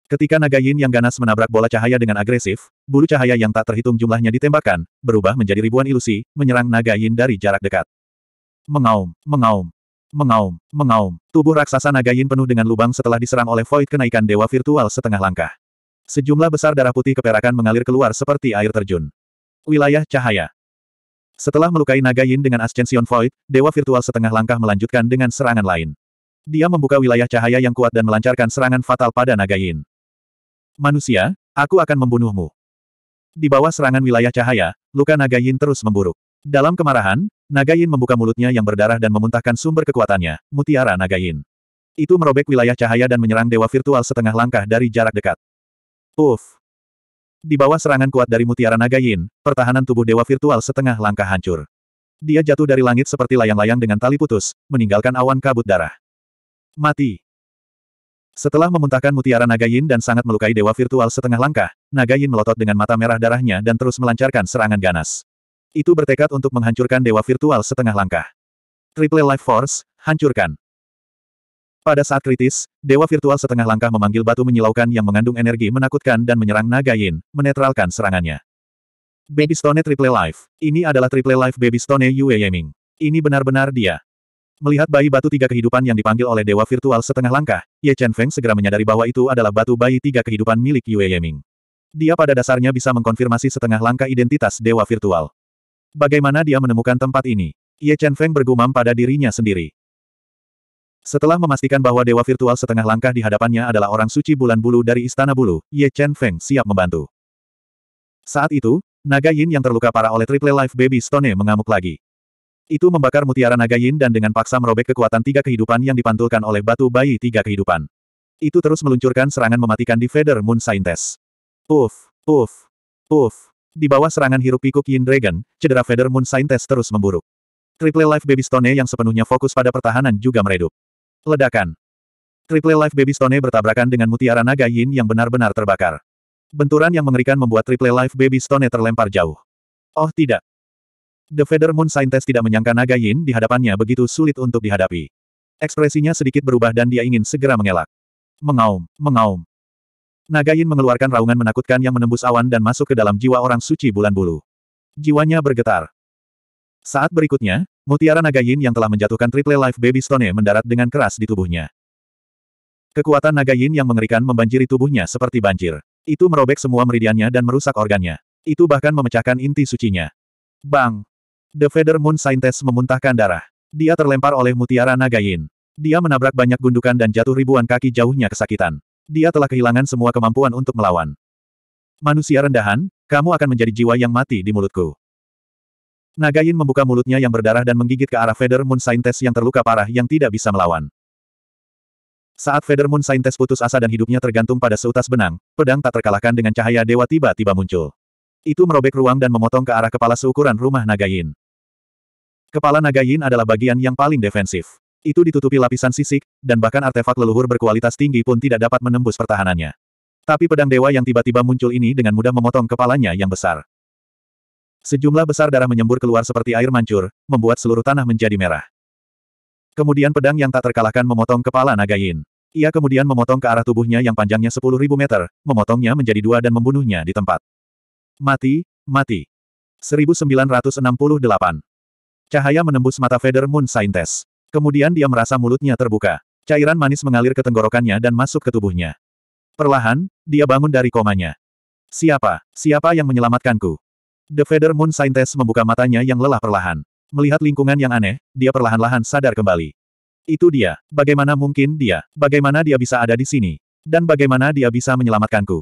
Ketika naga yin yang ganas menabrak bola cahaya dengan agresif, bulu cahaya yang tak terhitung jumlahnya ditembakkan, berubah menjadi ribuan ilusi, menyerang naga yin dari jarak dekat. Mengaum, mengaum, mengaum, mengaum. Tubuh raksasa naga yin penuh dengan lubang setelah diserang oleh void kenaikan dewa virtual setengah langkah. Sejumlah besar darah putih keperakan mengalir keluar seperti air terjun. Wilayah cahaya. Setelah melukai naga Yin dengan Ascension Void, Dewa Virtual setengah langkah melanjutkan dengan serangan lain. Dia membuka wilayah cahaya yang kuat dan melancarkan serangan fatal pada naga Yin. Manusia, aku akan membunuhmu. Di bawah serangan wilayah cahaya, luka naga Yin terus memburuk. Dalam kemarahan, naga Yin membuka mulutnya yang berdarah dan memuntahkan sumber kekuatannya, mutiara naga Yin. Itu merobek wilayah cahaya dan menyerang Dewa Virtual setengah langkah dari jarak dekat. Uff, di bawah serangan kuat dari mutiara naga Yin, pertahanan tubuh dewa virtual setengah langkah hancur. Dia jatuh dari langit seperti layang-layang dengan tali putus, meninggalkan awan kabut darah. Mati. Setelah memuntahkan mutiara naga Yin dan sangat melukai dewa virtual setengah langkah, naga Yin melotot dengan mata merah darahnya dan terus melancarkan serangan ganas. Itu bertekad untuk menghancurkan dewa virtual setengah langkah. Triple Life Force, hancurkan. Pada saat kritis, Dewa Virtual setengah langkah memanggil batu menyilaukan yang mengandung energi menakutkan dan menyerang Naga Yin, menetralkan serangannya. Baby Stone Triple Life. Ini adalah Triple Life Baby Stone Yue Yeming. Ini benar-benar dia. Melihat bayi batu tiga kehidupan yang dipanggil oleh Dewa Virtual setengah langkah, Ye Chen Feng segera menyadari bahwa itu adalah batu bayi tiga kehidupan milik Yue Yeming. Dia pada dasarnya bisa mengkonfirmasi setengah langkah identitas Dewa Virtual. Bagaimana dia menemukan tempat ini? Ye Chen Feng bergumam pada dirinya sendiri. Setelah memastikan bahwa dewa virtual setengah langkah di hadapannya adalah orang suci bulan bulu dari Istana Bulu, Ye Chen Feng siap membantu. Saat itu, naga yin yang terluka parah oleh triple life baby stone mengamuk lagi. Itu membakar mutiara naga yin dan dengan paksa merobek kekuatan tiga kehidupan yang dipantulkan oleh batu bayi tiga kehidupan. Itu terus meluncurkan serangan mematikan di Feather Moon Scientist. Uf, uf, uf. Di bawah serangan hirup pikuk Yin Dragon, cedera Feather Moon Scientist terus memburuk. Triple Life Baby Stone yang sepenuhnya fokus pada pertahanan juga meredup. Ledakan. Triple Life Baby Stone bertabrakan dengan mutiara naga yin yang benar-benar terbakar. Benturan yang mengerikan membuat Triple Life Baby Stone terlempar jauh. Oh tidak. The Feather Moon Scientist tidak menyangka naga yin di hadapannya begitu sulit untuk dihadapi. Ekspresinya sedikit berubah dan dia ingin segera mengelak. Mengaum, mengaum. Naga yin mengeluarkan raungan menakutkan yang menembus awan dan masuk ke dalam jiwa orang suci bulan bulu. Jiwanya bergetar. Saat berikutnya, mutiara naga yin yang telah menjatuhkan triple life baby stone mendarat dengan keras di tubuhnya. Kekuatan naga yin yang mengerikan membanjiri tubuhnya seperti banjir. Itu merobek semua meridiannya dan merusak organnya. Itu bahkan memecahkan inti sucinya. Bang! The Feather Moon Scientist memuntahkan darah. Dia terlempar oleh mutiara naga yin. Dia menabrak banyak gundukan dan jatuh ribuan kaki jauhnya kesakitan. Dia telah kehilangan semua kemampuan untuk melawan. Manusia rendahan, kamu akan menjadi jiwa yang mati di mulutku. Nagain membuka mulutnya yang berdarah dan menggigit ke arah Feather Moon Saintes yang terluka parah yang tidak bisa melawan. Saat Feather Moon Saintes putus asa dan hidupnya tergantung pada seutas benang, pedang tak terkalahkan dengan cahaya dewa tiba-tiba muncul. Itu merobek ruang dan memotong ke arah kepala seukuran rumah Nagain. Kepala Nagain adalah bagian yang paling defensif. Itu ditutupi lapisan sisik, dan bahkan artefak leluhur berkualitas tinggi pun tidak dapat menembus pertahanannya. Tapi pedang dewa yang tiba-tiba muncul ini dengan mudah memotong kepalanya yang besar. Sejumlah besar darah menyembur keluar seperti air mancur, membuat seluruh tanah menjadi merah. Kemudian pedang yang tak terkalahkan memotong kepala naga Yin. Ia kemudian memotong ke arah tubuhnya yang panjangnya 10.000 meter, memotongnya menjadi dua dan membunuhnya di tempat. Mati, mati. 1968. Cahaya menembus mata Feather Moon Saintes. Kemudian dia merasa mulutnya terbuka. Cairan manis mengalir ke tenggorokannya dan masuk ke tubuhnya. Perlahan, dia bangun dari komanya. Siapa, siapa yang menyelamatkanku? The Feather Moon Scientist membuka matanya yang lelah perlahan. Melihat lingkungan yang aneh, dia perlahan-lahan sadar kembali. Itu dia. Bagaimana mungkin dia? Bagaimana dia bisa ada di sini? Dan bagaimana dia bisa menyelamatkanku?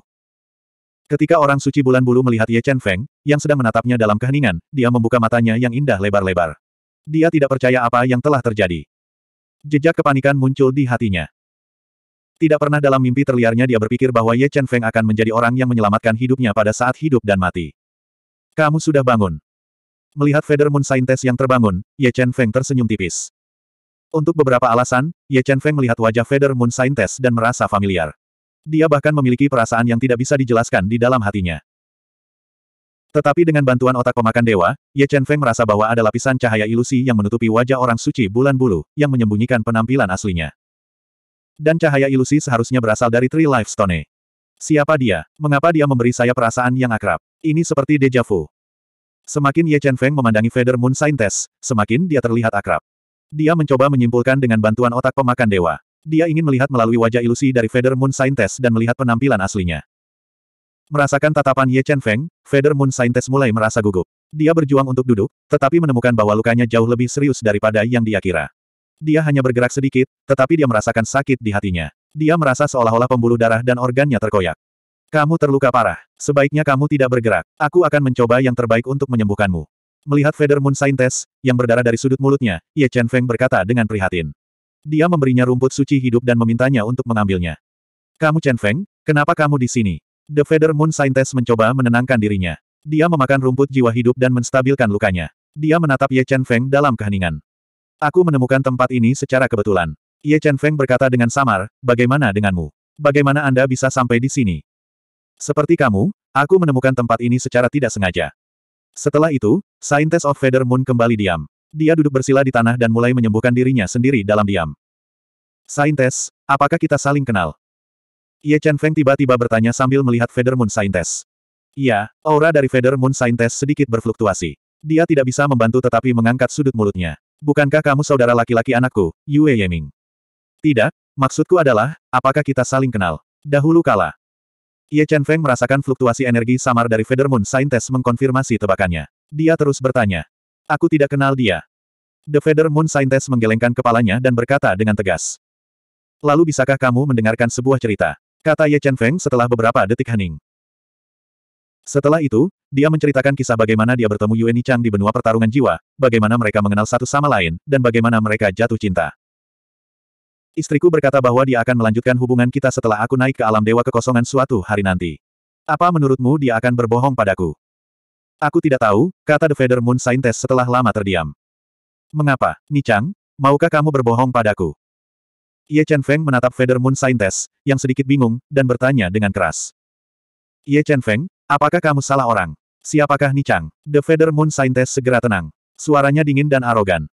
Ketika orang suci bulan bulu melihat Ye Chen Feng, yang sedang menatapnya dalam keheningan, dia membuka matanya yang indah lebar-lebar. Dia tidak percaya apa yang telah terjadi. Jejak kepanikan muncul di hatinya. Tidak pernah dalam mimpi terliarnya dia berpikir bahwa Ye Chen Feng akan menjadi orang yang menyelamatkan hidupnya pada saat hidup dan mati. Kamu sudah bangun. Melihat Feather Moon Saintes yang terbangun, Ye Chen Feng tersenyum tipis. Untuk beberapa alasan, Ye Chen Feng melihat wajah Feather Moon Saintes dan merasa familiar. Dia bahkan memiliki perasaan yang tidak bisa dijelaskan di dalam hatinya. Tetapi dengan bantuan otak pemakan dewa, Ye Chen Feng merasa bahwa ada lapisan cahaya ilusi yang menutupi wajah orang suci bulan bulu, yang menyembunyikan penampilan aslinya. Dan cahaya ilusi seharusnya berasal dari Three Life Stone. Siapa dia? Mengapa dia memberi saya perasaan yang akrab? Ini seperti deja vu. Semakin Ye Chen Feng memandangi Feather Moon Scientist, semakin dia terlihat akrab. Dia mencoba menyimpulkan dengan bantuan otak pemakan dewa. Dia ingin melihat melalui wajah ilusi dari Feather Moon Scientist dan melihat penampilan aslinya. Merasakan tatapan Ye Chen Feng, Feather Moon Scientist mulai merasa gugup. Dia berjuang untuk duduk, tetapi menemukan bahwa lukanya jauh lebih serius daripada yang dia kira. Dia hanya bergerak sedikit, tetapi dia merasakan sakit di hatinya. Dia merasa seolah-olah pembuluh darah dan organnya terkoyak. Kamu terluka parah. Sebaiknya kamu tidak bergerak. Aku akan mencoba yang terbaik untuk menyembuhkanmu. Melihat Feather Moon Saintes, yang berdarah dari sudut mulutnya, Ye Chen Feng berkata dengan prihatin. Dia memberinya rumput suci hidup dan memintanya untuk mengambilnya. Kamu Chen Feng, kenapa kamu di sini? The Feather Moon Saintes mencoba menenangkan dirinya. Dia memakan rumput jiwa hidup dan menstabilkan lukanya. Dia menatap Ye Chen Feng dalam keheningan. Aku menemukan tempat ini secara kebetulan. Ye Chen Feng berkata dengan samar, bagaimana denganmu? Bagaimana Anda bisa sampai di sini? Seperti kamu, aku menemukan tempat ini secara tidak sengaja. Setelah itu, Scientist of Feather Moon kembali diam. Dia duduk bersila di tanah dan mulai menyembuhkan dirinya sendiri dalam diam. Scientist, apakah kita saling kenal? Ye Chen Feng tiba-tiba bertanya sambil melihat Feather Moon Scientist. Iya, aura dari Feather Moon Scientist sedikit berfluktuasi. Dia tidak bisa membantu tetapi mengangkat sudut mulutnya. Bukankah kamu saudara laki-laki anakku, Yue Yeming? Tidak, maksudku adalah, apakah kita saling kenal? Dahulu kala. Ye Chen Feng merasakan fluktuasi energi samar dari Feather Moon Scientist mengkonfirmasi tebakannya. Dia terus bertanya. Aku tidak kenal dia. The Feather Moon Scientist menggelengkan kepalanya dan berkata dengan tegas. Lalu bisakah kamu mendengarkan sebuah cerita? Kata Ye Chen Feng setelah beberapa detik hening. Setelah itu, dia menceritakan kisah bagaimana dia bertemu Yuan Chang di benua pertarungan jiwa, bagaimana mereka mengenal satu sama lain, dan bagaimana mereka jatuh cinta. Istriku berkata bahwa dia akan melanjutkan hubungan kita setelah aku naik ke alam dewa kekosongan suatu hari nanti. Apa menurutmu dia akan berbohong padaku? Aku tidak tahu, kata The Feather Moon Scientist setelah lama terdiam. Mengapa, Nichang? Maukah kamu berbohong padaku? Ye Chen Feng menatap Feather Moon Scientist, yang sedikit bingung, dan bertanya dengan keras. Ye Chen Feng, apakah kamu salah orang? Siapakah Nichang? The Feather Moon Scientist segera tenang. Suaranya dingin dan arogan.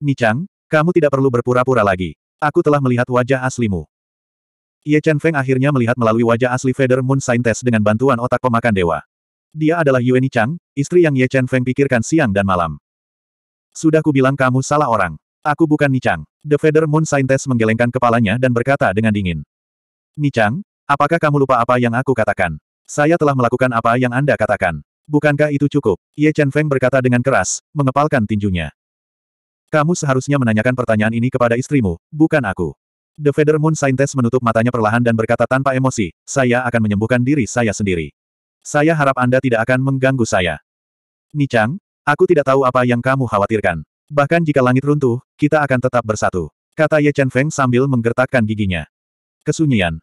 Nichang, kamu tidak perlu berpura-pura lagi. Aku telah melihat wajah aslimu. Ye Chen Feng akhirnya melihat melalui wajah asli Feather Moon Scientist dengan bantuan otak pemakan dewa. Dia adalah Yueni Chang, istri yang Ye Chen Feng pikirkan siang dan malam. Sudah kubilang kamu salah orang. Aku bukan Ni Chang. The Feather Moon Scientist menggelengkan kepalanya dan berkata dengan dingin. Ni Chang, apakah kamu lupa apa yang aku katakan? Saya telah melakukan apa yang Anda katakan. Bukankah itu cukup? Ye Chen Feng berkata dengan keras, mengepalkan tinjunya. Kamu seharusnya menanyakan pertanyaan ini kepada istrimu, bukan aku. The Feather Moon Scientist menutup matanya perlahan dan berkata tanpa emosi, saya akan menyembuhkan diri saya sendiri. Saya harap Anda tidak akan mengganggu saya. Nichang, aku tidak tahu apa yang kamu khawatirkan. Bahkan jika langit runtuh, kita akan tetap bersatu. Kata Ye Chen Feng sambil menggertakkan giginya. Kesunyian.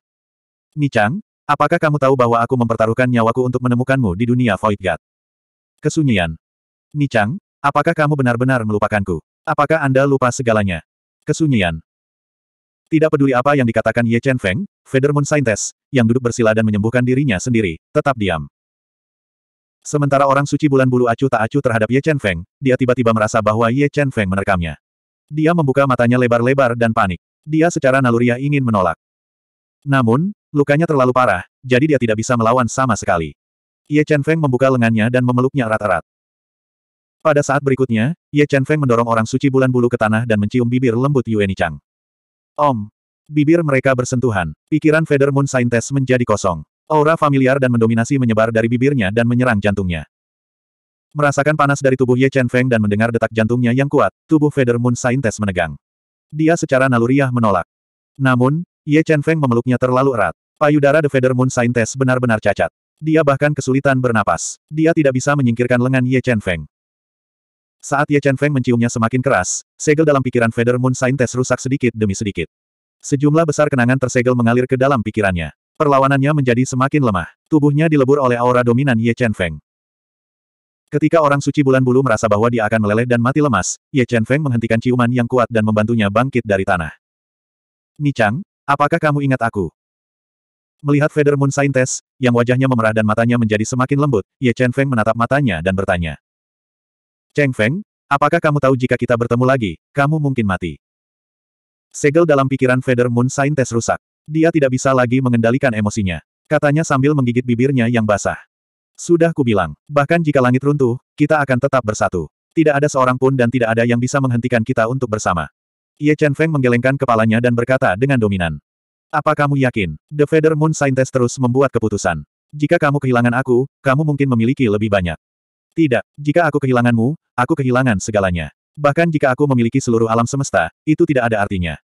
Nichang, apakah kamu tahu bahwa aku mempertaruhkan nyawaku untuk menemukanmu di dunia Void God? Kesunyian. Nichang, apakah kamu benar-benar melupakanku? Apakah Anda lupa segalanya? Kesunyian. Tidak peduli apa yang dikatakan Ye Chen Feng, Federmon Moon yang duduk bersila dan menyembuhkan dirinya sendiri, tetap diam. Sementara orang suci bulan bulu acuh tak acuh terhadap Ye Chen Feng, dia tiba-tiba merasa bahwa Ye Chen Feng menerkamnya. Dia membuka matanya lebar-lebar dan panik. Dia secara naluriah ingin menolak. Namun, lukanya terlalu parah, jadi dia tidak bisa melawan sama sekali. Ye Chen Feng membuka lengannya dan memeluknya erat-erat. Pada saat berikutnya, Ye Chen Feng mendorong orang suci bulan bulu ke tanah dan mencium bibir lembut Yueni Chang. Om. Bibir mereka bersentuhan. Pikiran Feather Moon Scientist menjadi kosong. Aura familiar dan mendominasi menyebar dari bibirnya dan menyerang jantungnya. Merasakan panas dari tubuh Ye Chen Feng dan mendengar detak jantungnya yang kuat, tubuh Feather Moon Scientist menegang. Dia secara naluriah menolak. Namun, Ye Chen Feng memeluknya terlalu erat. Payudara The Feather Moon Scientist benar-benar cacat. Dia bahkan kesulitan bernapas. Dia tidak bisa menyingkirkan lengan Ye Chen Feng. Saat Ye Chen Feng menciumnya semakin keras, segel dalam pikiran Feather Moon Saintes rusak sedikit demi sedikit. Sejumlah besar kenangan tersegel mengalir ke dalam pikirannya. Perlawanannya menjadi semakin lemah. Tubuhnya dilebur oleh aura dominan Ye Chen Feng. Ketika orang suci bulan bulu merasa bahwa dia akan meleleh dan mati lemas, Ye Chen Feng menghentikan ciuman yang kuat dan membantunya bangkit dari tanah. Nichang, apakah kamu ingat aku? Melihat Feather Moon Saintes, yang wajahnya memerah dan matanya menjadi semakin lembut, Ye Chen Feng menatap matanya dan bertanya. Cheng Feng, apakah kamu tahu jika kita bertemu lagi, kamu mungkin mati. Segel dalam pikiran Feather Moon Saintes rusak. Dia tidak bisa lagi mengendalikan emosinya. Katanya sambil menggigit bibirnya yang basah. Sudah kubilang, bahkan jika langit runtuh, kita akan tetap bersatu. Tidak ada seorang pun dan tidak ada yang bisa menghentikan kita untuk bersama. Ye Chen Feng menggelengkan kepalanya dan berkata dengan dominan. Apa kamu yakin? The Feather Moon Scientist terus membuat keputusan. Jika kamu kehilangan aku, kamu mungkin memiliki lebih banyak. Tidak, jika aku kehilanganmu, aku kehilangan segalanya. Bahkan jika aku memiliki seluruh alam semesta, itu tidak ada artinya.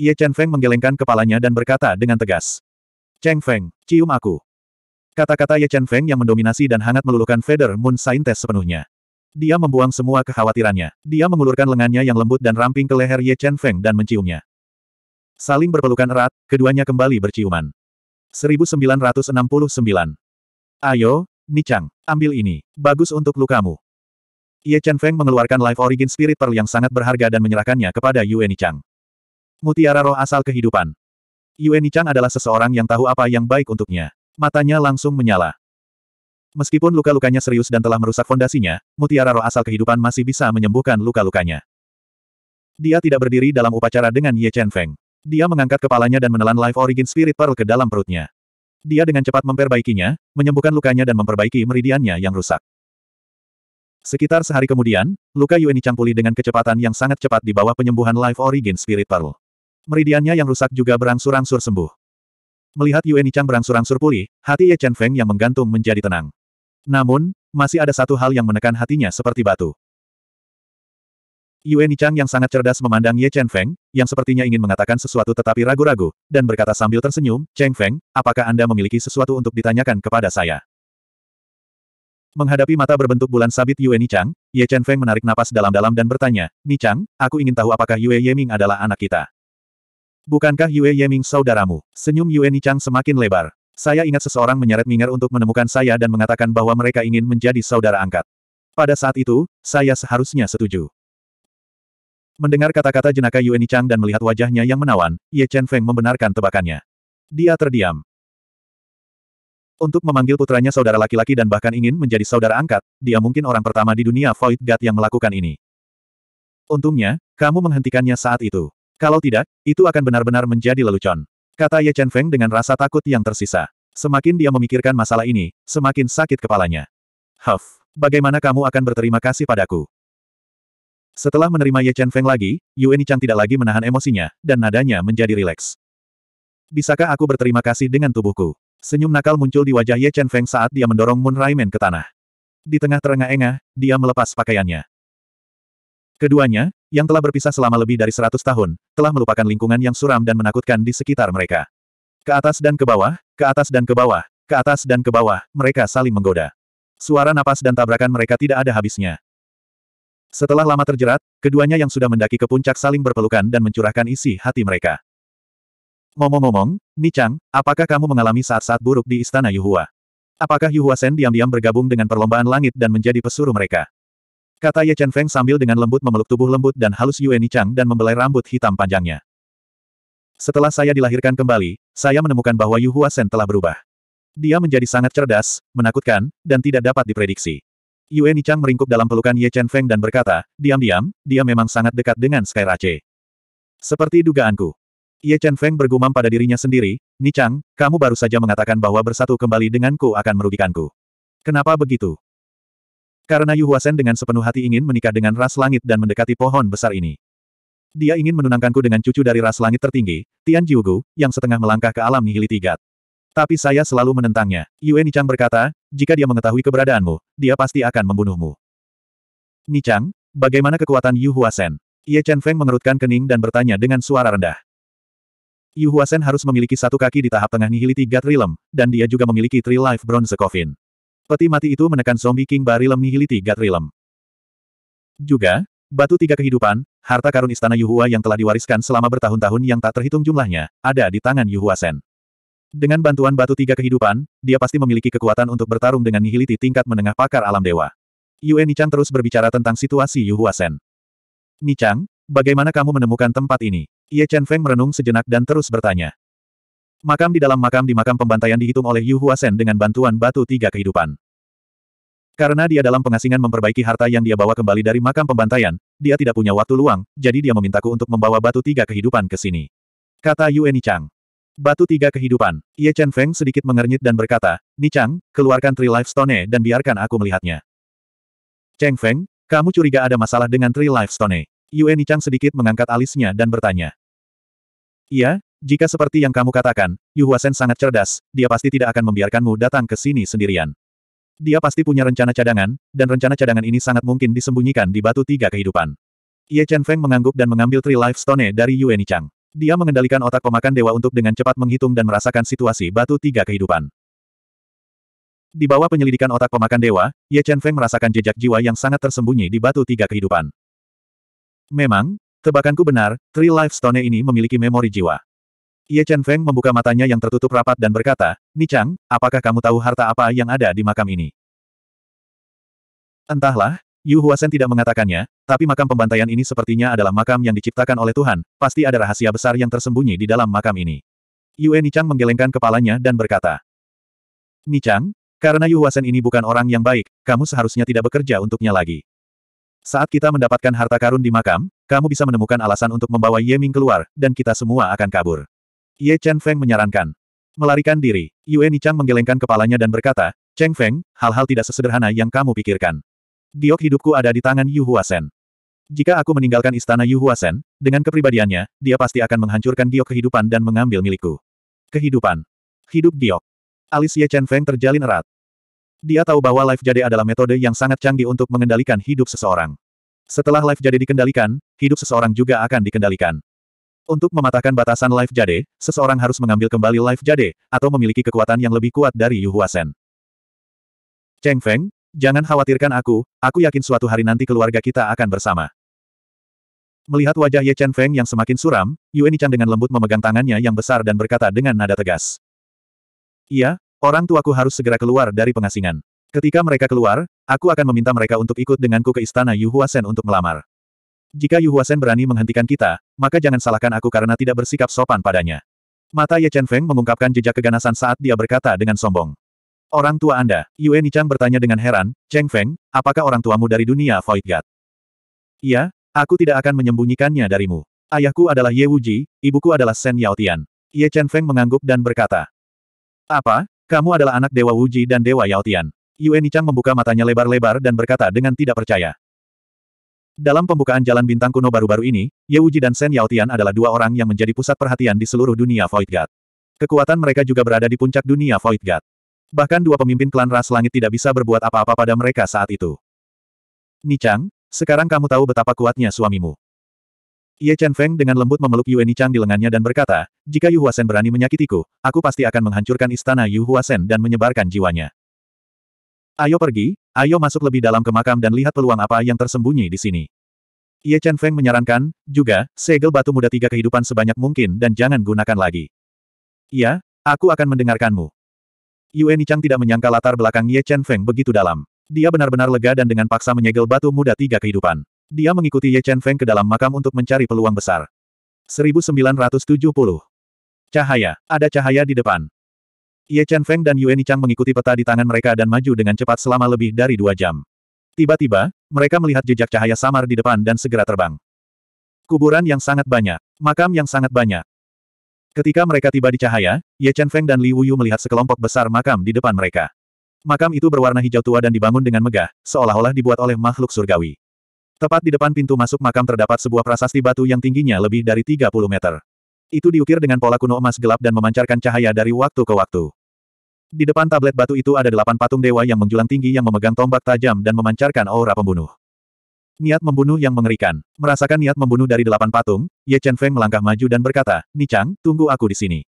Ye Chen Feng menggelengkan kepalanya dan berkata dengan tegas. Cheng Feng, cium aku. Kata-kata Ye Chen Feng yang mendominasi dan hangat meluluhkan Feather Moon Scientist sepenuhnya. Dia membuang semua kekhawatirannya. Dia mengulurkan lengannya yang lembut dan ramping ke leher Ye Chen Feng dan menciumnya. Saling berpelukan erat, keduanya kembali berciuman. 1969. Ayo, Nichang, ambil ini. Bagus untuk lukamu. Ye Chen Feng mengeluarkan Life Origin Spirit Pearl yang sangat berharga dan menyerahkannya kepada Yue Nichang. Mutiara roh asal kehidupan. Yue Nichang adalah seseorang yang tahu apa yang baik untuknya. Matanya langsung menyala. Meskipun luka-lukanya serius dan telah merusak fondasinya, mutiara roh asal kehidupan masih bisa menyembuhkan luka-lukanya. Dia tidak berdiri dalam upacara dengan Ye Chen Feng. Dia mengangkat kepalanya dan menelan Life Origin Spirit Pearl ke dalam perutnya. Dia dengan cepat memperbaikinya, menyembuhkan lukanya dan memperbaiki meridiannya yang rusak. Sekitar sehari kemudian, luka Yueni pulih dengan kecepatan yang sangat cepat di bawah penyembuhan Life Origin Spirit Pearl. Meridiannya yang rusak juga berangsur-angsur sembuh. Melihat Yueni Chang berangsur-angsur pulih, hati Ye Chen Feng yang menggantung menjadi tenang. Namun, masih ada satu hal yang menekan hatinya seperti batu. Yue Nichang yang sangat cerdas memandang Ye Chen Feng, yang sepertinya ingin mengatakan sesuatu tetapi ragu-ragu, dan berkata sambil tersenyum, Cheng Feng, apakah Anda memiliki sesuatu untuk ditanyakan kepada saya? Menghadapi mata berbentuk bulan sabit Yue Nichang, Ye Chen Feng menarik napas dalam-dalam dan bertanya, Nichang, aku ingin tahu apakah Yue Yeming adalah anak kita. Bukankah Yue Yeming saudaramu? Senyum Yue Nichang semakin lebar. Saya ingat seseorang menyeret Minger untuk menemukan saya dan mengatakan bahwa mereka ingin menjadi saudara angkat. Pada saat itu, saya seharusnya setuju. Mendengar kata-kata jenaka Yueni Chang dan melihat wajahnya yang menawan, Ye Chen Feng membenarkan tebakannya. Dia terdiam. Untuk memanggil putranya saudara laki-laki dan bahkan ingin menjadi saudara angkat, dia mungkin orang pertama di dunia Void God yang melakukan ini. Untungnya, kamu menghentikannya saat itu. Kalau tidak, itu akan benar-benar menjadi lelucon. Kata Ye Chen Feng dengan rasa takut yang tersisa. Semakin dia memikirkan masalah ini, semakin sakit kepalanya. Huff, bagaimana kamu akan berterima kasih padaku? Setelah menerima Ye Chen Feng lagi, Yueni Chang tidak lagi menahan emosinya, dan nadanya menjadi rileks. Bisakah aku berterima kasih dengan tubuhku? Senyum nakal muncul di wajah Ye Chen Feng saat dia mendorong Moon Raimen ke tanah. Di tengah terengah-engah, dia melepas pakaiannya. Keduanya, yang telah berpisah selama lebih dari seratus tahun, telah melupakan lingkungan yang suram dan menakutkan di sekitar mereka. Ke atas dan ke bawah, ke atas dan ke bawah, ke atas dan ke bawah, mereka saling menggoda. Suara napas dan tabrakan mereka tidak ada habisnya. Setelah lama terjerat, keduanya yang sudah mendaki ke puncak saling berpelukan dan mencurahkan isi hati mereka. Ngomong-ngomong, Nichang, apakah kamu mengalami saat-saat buruk di Istana Yuhua? Apakah Yuhua Sen diam-diam bergabung dengan perlombaan langit dan menjadi pesuruh mereka? Kata Ye Chen Feng sambil dengan lembut memeluk tubuh lembut dan halus Yue Nichang dan membelai rambut hitam panjangnya. Setelah saya dilahirkan kembali, saya menemukan bahwa Yuhua Sen telah berubah. Dia menjadi sangat cerdas, menakutkan, dan tidak dapat diprediksi. Yue Nichang meringkuk dalam pelukan Ye Chen Feng dan berkata, diam-diam, dia memang sangat dekat dengan Sky Rache. Seperti dugaanku. Ye Chen Feng bergumam pada dirinya sendiri, Nichang, kamu baru saja mengatakan bahwa bersatu kembali denganku akan merugikanku. Kenapa begitu? Karena Yu Huasen dengan sepenuh hati ingin menikah dengan ras langit dan mendekati pohon besar ini. Dia ingin menunangkanku dengan cucu dari ras langit tertinggi, Tian Jiugu, yang setengah melangkah ke alam nihili tigat. Tapi saya selalu menentangnya. Yue Nichang berkata, jika dia mengetahui keberadaanmu, dia pasti akan membunuhmu. Nichang, bagaimana kekuatan Yu Huasen? Ye Chen Feng mengerutkan kening dan bertanya dengan suara rendah. Yu Huasen harus memiliki satu kaki di tahap tengah nihiliti God Realm, dan dia juga memiliki Three Life Bronze Coffin. Peti mati itu menekan zombie King Bar nihiliti God Realm. Juga, batu tiga kehidupan, harta karun istana Yu Hua yang telah diwariskan selama bertahun-tahun yang tak terhitung jumlahnya, ada di tangan Yu Huasen. Dengan bantuan batu tiga kehidupan, dia pasti memiliki kekuatan untuk bertarung dengan nihiliti tingkat menengah pakar alam dewa. Yue Nichang terus berbicara tentang situasi Yu Huasen. Nichang, bagaimana kamu menemukan tempat ini? Ye Chen Feng merenung sejenak dan terus bertanya. Makam di dalam makam di makam pembantaian dihitung oleh Yu Huasen dengan bantuan batu tiga kehidupan. Karena dia dalam pengasingan memperbaiki harta yang dia bawa kembali dari makam pembantaian, dia tidak punya waktu luang, jadi dia memintaku untuk membawa batu tiga kehidupan ke sini. Kata Yue Nichang. Batu tiga kehidupan. Ye Chen Feng sedikit mengernyit dan berkata, Ni Chang, keluarkan Tree Life Stone dan biarkan aku melihatnya. Cheng Feng, kamu curiga ada masalah dengan Tree Life Stone. Yue Chang sedikit mengangkat alisnya dan bertanya. Iya, jika seperti yang kamu katakan, Yu Huasen sangat cerdas, dia pasti tidak akan membiarkanmu datang ke sini sendirian. Dia pasti punya rencana cadangan, dan rencana cadangan ini sangat mungkin disembunyikan di batu tiga kehidupan. Ye Chen Feng mengangguk dan mengambil Tree Life Stone dari Yue Chang. Dia mengendalikan otak pemakan dewa untuk dengan cepat menghitung dan merasakan situasi batu tiga kehidupan. Di bawah penyelidikan otak pemakan dewa, Ye Chen Feng merasakan jejak jiwa yang sangat tersembunyi di batu tiga kehidupan. Memang, tebakanku benar, Three Life Stone ini memiliki memori jiwa. Ye Chen Feng membuka matanya yang tertutup rapat dan berkata, Ni Chang, apakah kamu tahu harta apa yang ada di makam ini? Entahlah, Yu Huasen tidak mengatakannya, tapi makam pembantaian ini sepertinya adalah makam yang diciptakan oleh Tuhan, pasti ada rahasia besar yang tersembunyi di dalam makam ini. Yue Nichang menggelengkan kepalanya dan berkata, Nichang, karena Yu Huasen ini bukan orang yang baik, kamu seharusnya tidak bekerja untuknya lagi. Saat kita mendapatkan harta karun di makam, kamu bisa menemukan alasan untuk membawa Ye Ming keluar, dan kita semua akan kabur. Ye Chen Feng menyarankan, melarikan diri. Yue Nichang menggelengkan kepalanya dan berkata, Cheng Feng, hal-hal tidak sesederhana yang kamu pikirkan. Giok hidupku ada di tangan Yu Huasen. Jika aku meninggalkan istana Yu Huasen, dengan kepribadiannya, dia pasti akan menghancurkan giok kehidupan dan mengambil milikku. Kehidupan. Hidup giok. Alis Ye Chen Feng terjalin erat. Dia tahu bahwa Life Jade adalah metode yang sangat canggih untuk mengendalikan hidup seseorang. Setelah Life Jade dikendalikan, hidup seseorang juga akan dikendalikan. Untuk mematahkan batasan Life Jade, seseorang harus mengambil kembali Life Jade, atau memiliki kekuatan yang lebih kuat dari Yu Huasen. Cheng Feng, Jangan khawatirkan aku, aku yakin suatu hari nanti keluarga kita akan bersama. Melihat wajah Ye Chen Feng yang semakin suram, Yuan Chan dengan lembut memegang tangannya yang besar dan berkata dengan nada tegas. Iya, orang tuaku harus segera keluar dari pengasingan. Ketika mereka keluar, aku akan meminta mereka untuk ikut denganku ke istana Yu Huasen untuk melamar. Jika Yu Huasen berani menghentikan kita, maka jangan salahkan aku karena tidak bersikap sopan padanya. Mata Ye Chen Feng mengungkapkan jejak keganasan saat dia berkata dengan sombong. Orang tua Anda, Yue Nichang bertanya dengan heran, Cheng Feng, apakah orang tuamu dari dunia Void God? Iya, aku tidak akan menyembunyikannya darimu. Ayahku adalah Ye Wuji, ibuku adalah Shen Tian. Ye Chen Feng mengangguk dan berkata, Apa? Kamu adalah anak Dewa Wuji dan Dewa Yao Yaotian. Yue Nichang membuka matanya lebar-lebar dan berkata dengan tidak percaya. Dalam pembukaan Jalan Bintang Kuno baru-baru ini, Ye Wuji dan Shen Tian adalah dua orang yang menjadi pusat perhatian di seluruh dunia Void God. Kekuatan mereka juga berada di puncak dunia Void God. Bahkan dua pemimpin klan ras langit tidak bisa berbuat apa-apa pada mereka saat itu. Nichang, sekarang kamu tahu betapa kuatnya suamimu. Ye Chen Feng dengan lembut memeluk Yue Nichang di lengannya dan berkata, jika Yu Huasen berani menyakitiku, aku pasti akan menghancurkan istana Yu Huasen dan menyebarkan jiwanya. Ayo pergi, ayo masuk lebih dalam ke makam dan lihat peluang apa yang tersembunyi di sini. Ye Chen Feng menyarankan, juga, segel batu muda tiga kehidupan sebanyak mungkin dan jangan gunakan lagi. Iya, aku akan mendengarkanmu. Yue Nichang tidak menyangka latar belakang Ye Chen Feng begitu dalam. Dia benar-benar lega dan dengan paksa menyegel batu muda tiga kehidupan. Dia mengikuti Ye Chen Feng ke dalam makam untuk mencari peluang besar. 1970. Cahaya. Ada cahaya di depan. Ye Chen Feng dan Yue Nichang mengikuti peta di tangan mereka dan maju dengan cepat selama lebih dari dua jam. Tiba-tiba, mereka melihat jejak cahaya samar di depan dan segera terbang. Kuburan yang sangat banyak. Makam yang sangat banyak. Ketika mereka tiba di cahaya, Ye Chen Feng dan Li Wuyu melihat sekelompok besar makam di depan mereka. Makam itu berwarna hijau tua dan dibangun dengan megah, seolah-olah dibuat oleh makhluk surgawi. Tepat di depan pintu masuk makam terdapat sebuah prasasti batu yang tingginya lebih dari 30 meter. Itu diukir dengan pola kuno emas gelap dan memancarkan cahaya dari waktu ke waktu. Di depan tablet batu itu ada delapan patung dewa yang menjulang tinggi yang memegang tombak tajam dan memancarkan aura pembunuh. Niat membunuh yang mengerikan. Merasakan niat membunuh dari delapan patung, Ye Chen Feng melangkah maju dan berkata, Ni Chang, tunggu aku di sini.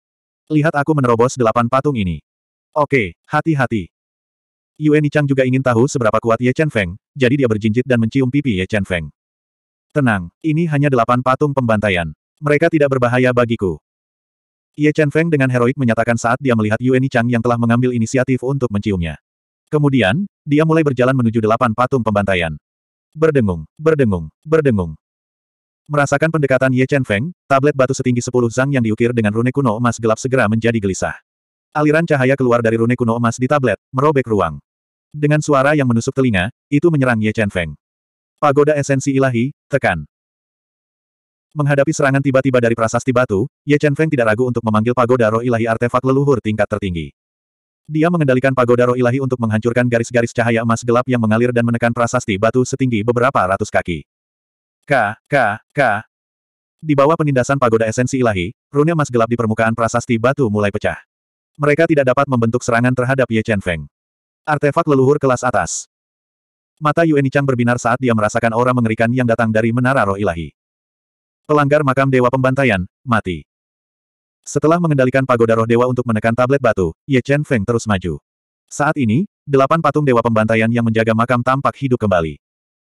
Lihat aku menerobos delapan patung ini. Oke, hati-hati. Yue Chang juga ingin tahu seberapa kuat Ye Chen Feng, jadi dia berjinjit dan mencium pipi Ye Chen Feng. Tenang, ini hanya delapan patung pembantaian. Mereka tidak berbahaya bagiku. Ye Chen Feng dengan heroik menyatakan saat dia melihat Yue Chang yang telah mengambil inisiatif untuk menciumnya. Kemudian, dia mulai berjalan menuju delapan patung pembantaian berdengung, berdengung, berdengung. Merasakan pendekatan Ye Chen Feng, tablet batu setinggi sepuluh zang yang diukir dengan rune kuno emas gelap segera menjadi gelisah. Aliran cahaya keluar dari rune kuno emas di tablet, merobek ruang. Dengan suara yang menusuk telinga, itu menyerang Ye Chen Feng. Pagoda esensi ilahi, tekan. Menghadapi serangan tiba-tiba dari prasasti batu, Ye Chen Feng tidak ragu untuk memanggil pagoda roh ilahi artefak leluhur tingkat tertinggi. Dia mengendalikan pagoda roh ilahi untuk menghancurkan garis-garis cahaya emas gelap yang mengalir dan menekan prasasti batu setinggi beberapa ratus kaki. K, K, K. Di bawah penindasan pagoda esensi ilahi, rune emas gelap di permukaan prasasti batu mulai pecah. Mereka tidak dapat membentuk serangan terhadap Ye Chen Feng. Artefak leluhur kelas atas. Mata Yuan Chang berbinar saat dia merasakan aura mengerikan yang datang dari menara roh ilahi. Pelanggar makam dewa pembantaian, mati. Setelah mengendalikan pagoda roh dewa untuk menekan tablet batu, Ye Chen Feng terus maju. Saat ini, delapan patung dewa pembantaian yang menjaga makam tampak hidup kembali.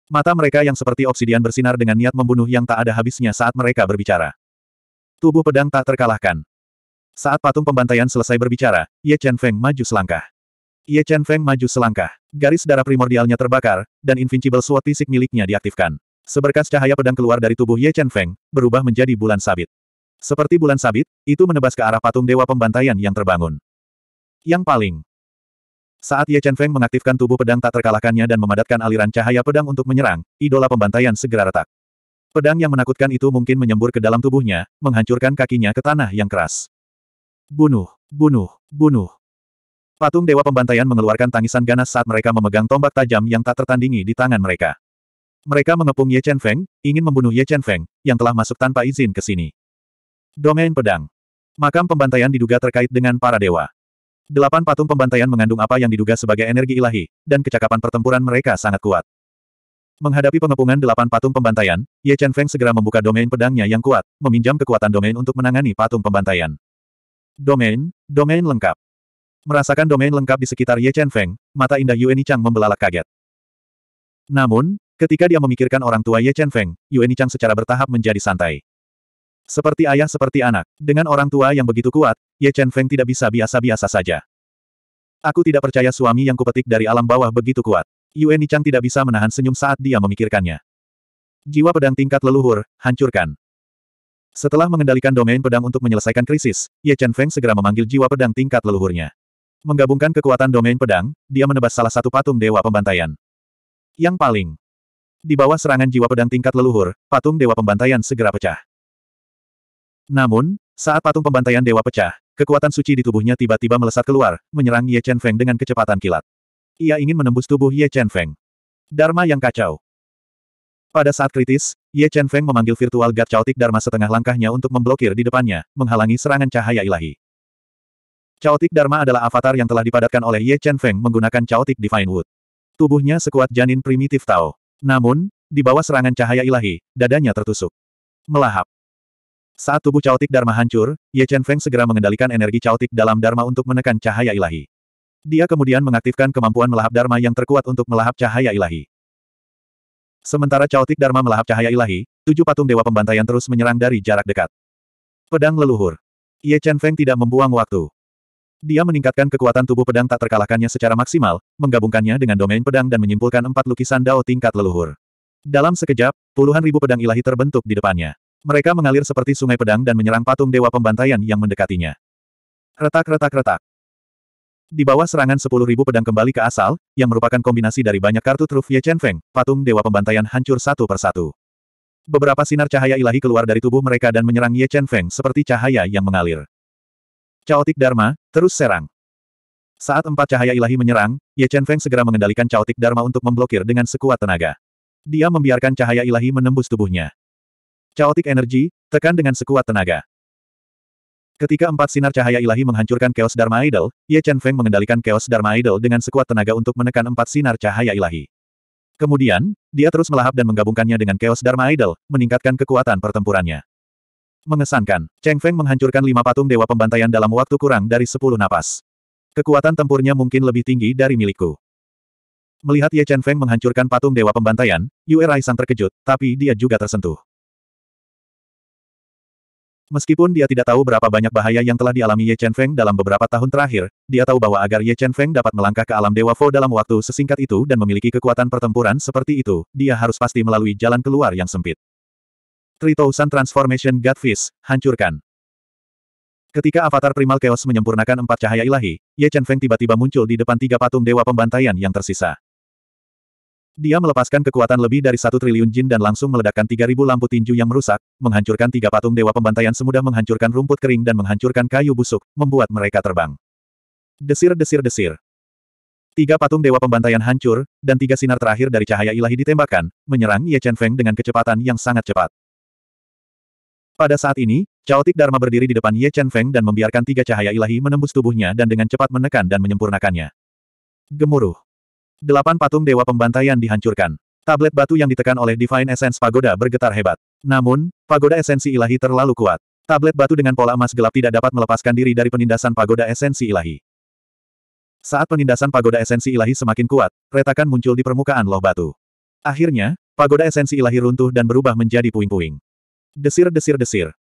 Mata mereka yang seperti obsidian bersinar dengan niat membunuh yang tak ada habisnya saat mereka berbicara. Tubuh pedang tak terkalahkan. Saat patung pembantaian selesai berbicara, Ye Chen Feng maju selangkah. Ye Chen Feng maju selangkah. Garis darah primordialnya terbakar, dan Invincible Sword fisik miliknya diaktifkan. Seberkas cahaya pedang keluar dari tubuh Ye Chen Feng, berubah menjadi bulan sabit. Seperti bulan sabit, itu menebas ke arah patung dewa pembantaian yang terbangun. Yang paling. Saat Ye Chen Feng mengaktifkan tubuh pedang tak terkalahkannya dan memadatkan aliran cahaya pedang untuk menyerang, idola pembantaian segera retak. Pedang yang menakutkan itu mungkin menyembur ke dalam tubuhnya, menghancurkan kakinya ke tanah yang keras. Bunuh, bunuh, bunuh. Patung Dewa Pembantaian mengeluarkan tangisan ganas saat mereka memegang tombak tajam yang tak tertandingi di tangan mereka. Mereka mengepung Ye Chen Feng, ingin membunuh Ye Chen Feng, yang telah masuk tanpa izin ke sini. Domain Pedang. Makam pembantaian diduga terkait dengan para dewa. Delapan patung pembantaian mengandung apa yang diduga sebagai energi ilahi, dan kecakapan pertempuran mereka sangat kuat. Menghadapi pengepungan delapan patung pembantaian, Ye Chen Feng segera membuka domain pedangnya yang kuat, meminjam kekuatan domain untuk menangani patung pembantaian. Domain, domain lengkap. Merasakan domain lengkap di sekitar Ye Chen Feng, mata indah Yueni Chang membelalak kaget. Namun, ketika dia memikirkan orang tua Ye Chen Feng, Yueni Chang secara bertahap menjadi santai. Seperti ayah seperti anak, dengan orang tua yang begitu kuat, Ye Chen Feng tidak bisa biasa-biasa saja. Aku tidak percaya suami yang kupetik dari alam bawah begitu kuat. Yue Nichang tidak bisa menahan senyum saat dia memikirkannya. Jiwa pedang tingkat leluhur, hancurkan. Setelah mengendalikan domain pedang untuk menyelesaikan krisis, Ye Chen Feng segera memanggil jiwa pedang tingkat leluhurnya. Menggabungkan kekuatan domain pedang, dia menebas salah satu patung dewa pembantaian. Yang paling di bawah serangan jiwa pedang tingkat leluhur, patung dewa pembantaian segera pecah. Namun, saat patung pembantaian dewa pecah, kekuatan suci di tubuhnya tiba-tiba melesat keluar, menyerang Ye Chen Feng dengan kecepatan kilat. Ia ingin menembus tubuh Ye Chen Feng. Dharma yang kacau. Pada saat kritis, Ye Chen Feng memanggil virtual guard Chaotic Dharma setengah langkahnya untuk memblokir di depannya, menghalangi serangan cahaya ilahi. Chaotic Dharma adalah avatar yang telah dipadatkan oleh Ye Chen Feng menggunakan Chaotic Divine Wood. Tubuhnya sekuat janin primitif Tao. Namun, di bawah serangan cahaya ilahi, dadanya tertusuk. Melahap. Saat tubuh caotik Dharma hancur, Ye Chen Feng segera mengendalikan energi caotik dalam Dharma untuk menekan cahaya ilahi. Dia kemudian mengaktifkan kemampuan melahap Dharma yang terkuat untuk melahap cahaya ilahi. Sementara caotik Dharma melahap cahaya ilahi, tujuh patung dewa pembantaian terus menyerang dari jarak dekat. Pedang leluhur. Ye Chen Feng tidak membuang waktu. Dia meningkatkan kekuatan tubuh pedang tak terkalahkannya secara maksimal, menggabungkannya dengan domain pedang dan menyimpulkan empat lukisan Dao tingkat leluhur. Dalam sekejap, puluhan ribu pedang ilahi terbentuk di depannya. Mereka mengalir seperti sungai pedang dan menyerang patung dewa pembantaian yang mendekatinya. Retak-retak-retak. Di bawah serangan 10.000 pedang kembali ke asal, yang merupakan kombinasi dari banyak kartu truf Ye Chen Feng, patung dewa pembantaian hancur satu persatu. Beberapa sinar cahaya ilahi keluar dari tubuh mereka dan menyerang Ye Chen Feng seperti cahaya yang mengalir. Chaotic Dharma, terus serang. Saat empat cahaya ilahi menyerang, Ye Chen Feng segera mengendalikan Chaotic Dharma untuk memblokir dengan sekuat tenaga. Dia membiarkan cahaya ilahi menembus tubuhnya. Chaotic energi, tekan dengan sekuat tenaga. Ketika empat sinar cahaya ilahi menghancurkan Chaos Dharma Idol, Ye Chen Feng mengendalikan Chaos Dharma Idol dengan sekuat tenaga untuk menekan empat sinar cahaya ilahi. Kemudian, dia terus melahap dan menggabungkannya dengan Chaos Dharma Idol, meningkatkan kekuatan pertempurannya. Mengesankan, Cheng Feng menghancurkan lima patung dewa pembantaian dalam waktu kurang dari sepuluh napas. Kekuatan tempurnya mungkin lebih tinggi dari milikku. Melihat Ye Chen Feng menghancurkan patung dewa pembantaian, Yue Rai Sang terkejut, tapi dia juga tersentuh. Meskipun dia tidak tahu berapa banyak bahaya yang telah dialami Ye Chen Feng dalam beberapa tahun terakhir, dia tahu bahwa agar Ye Chen Feng dapat melangkah ke alam Dewa Fo dalam waktu sesingkat itu dan memiliki kekuatan pertempuran seperti itu, dia harus pasti melalui jalan keluar yang sempit. Tritousan Transformation Godfish, hancurkan. Ketika avatar primal chaos menyempurnakan empat cahaya ilahi, Ye Chen Feng tiba-tiba muncul di depan tiga patung dewa pembantaian yang tersisa. Dia melepaskan kekuatan lebih dari satu triliun jin dan langsung meledakkan tiga ribu lampu tinju yang merusak, menghancurkan tiga patung dewa pembantaian semudah menghancurkan rumput kering dan menghancurkan kayu busuk, membuat mereka terbang. Desir-desir-desir. Tiga patung dewa pembantaian hancur, dan tiga sinar terakhir dari cahaya ilahi ditembakkan, menyerang Ye Chen Feng dengan kecepatan yang sangat cepat. Pada saat ini, Chaotic Dharma berdiri di depan Ye Chen Feng dan membiarkan tiga cahaya ilahi menembus tubuhnya dan dengan cepat menekan dan menyempurnakannya. Gemuruh. Delapan patung dewa pembantaian dihancurkan. Tablet batu yang ditekan oleh Divine Essence Pagoda bergetar hebat. Namun, pagoda esensi ilahi terlalu kuat. Tablet batu dengan pola emas gelap tidak dapat melepaskan diri dari penindasan pagoda esensi ilahi. Saat penindasan pagoda esensi ilahi semakin kuat, retakan muncul di permukaan loh batu. Akhirnya, pagoda esensi ilahi runtuh dan berubah menjadi puing-puing. Desir-desir-desir.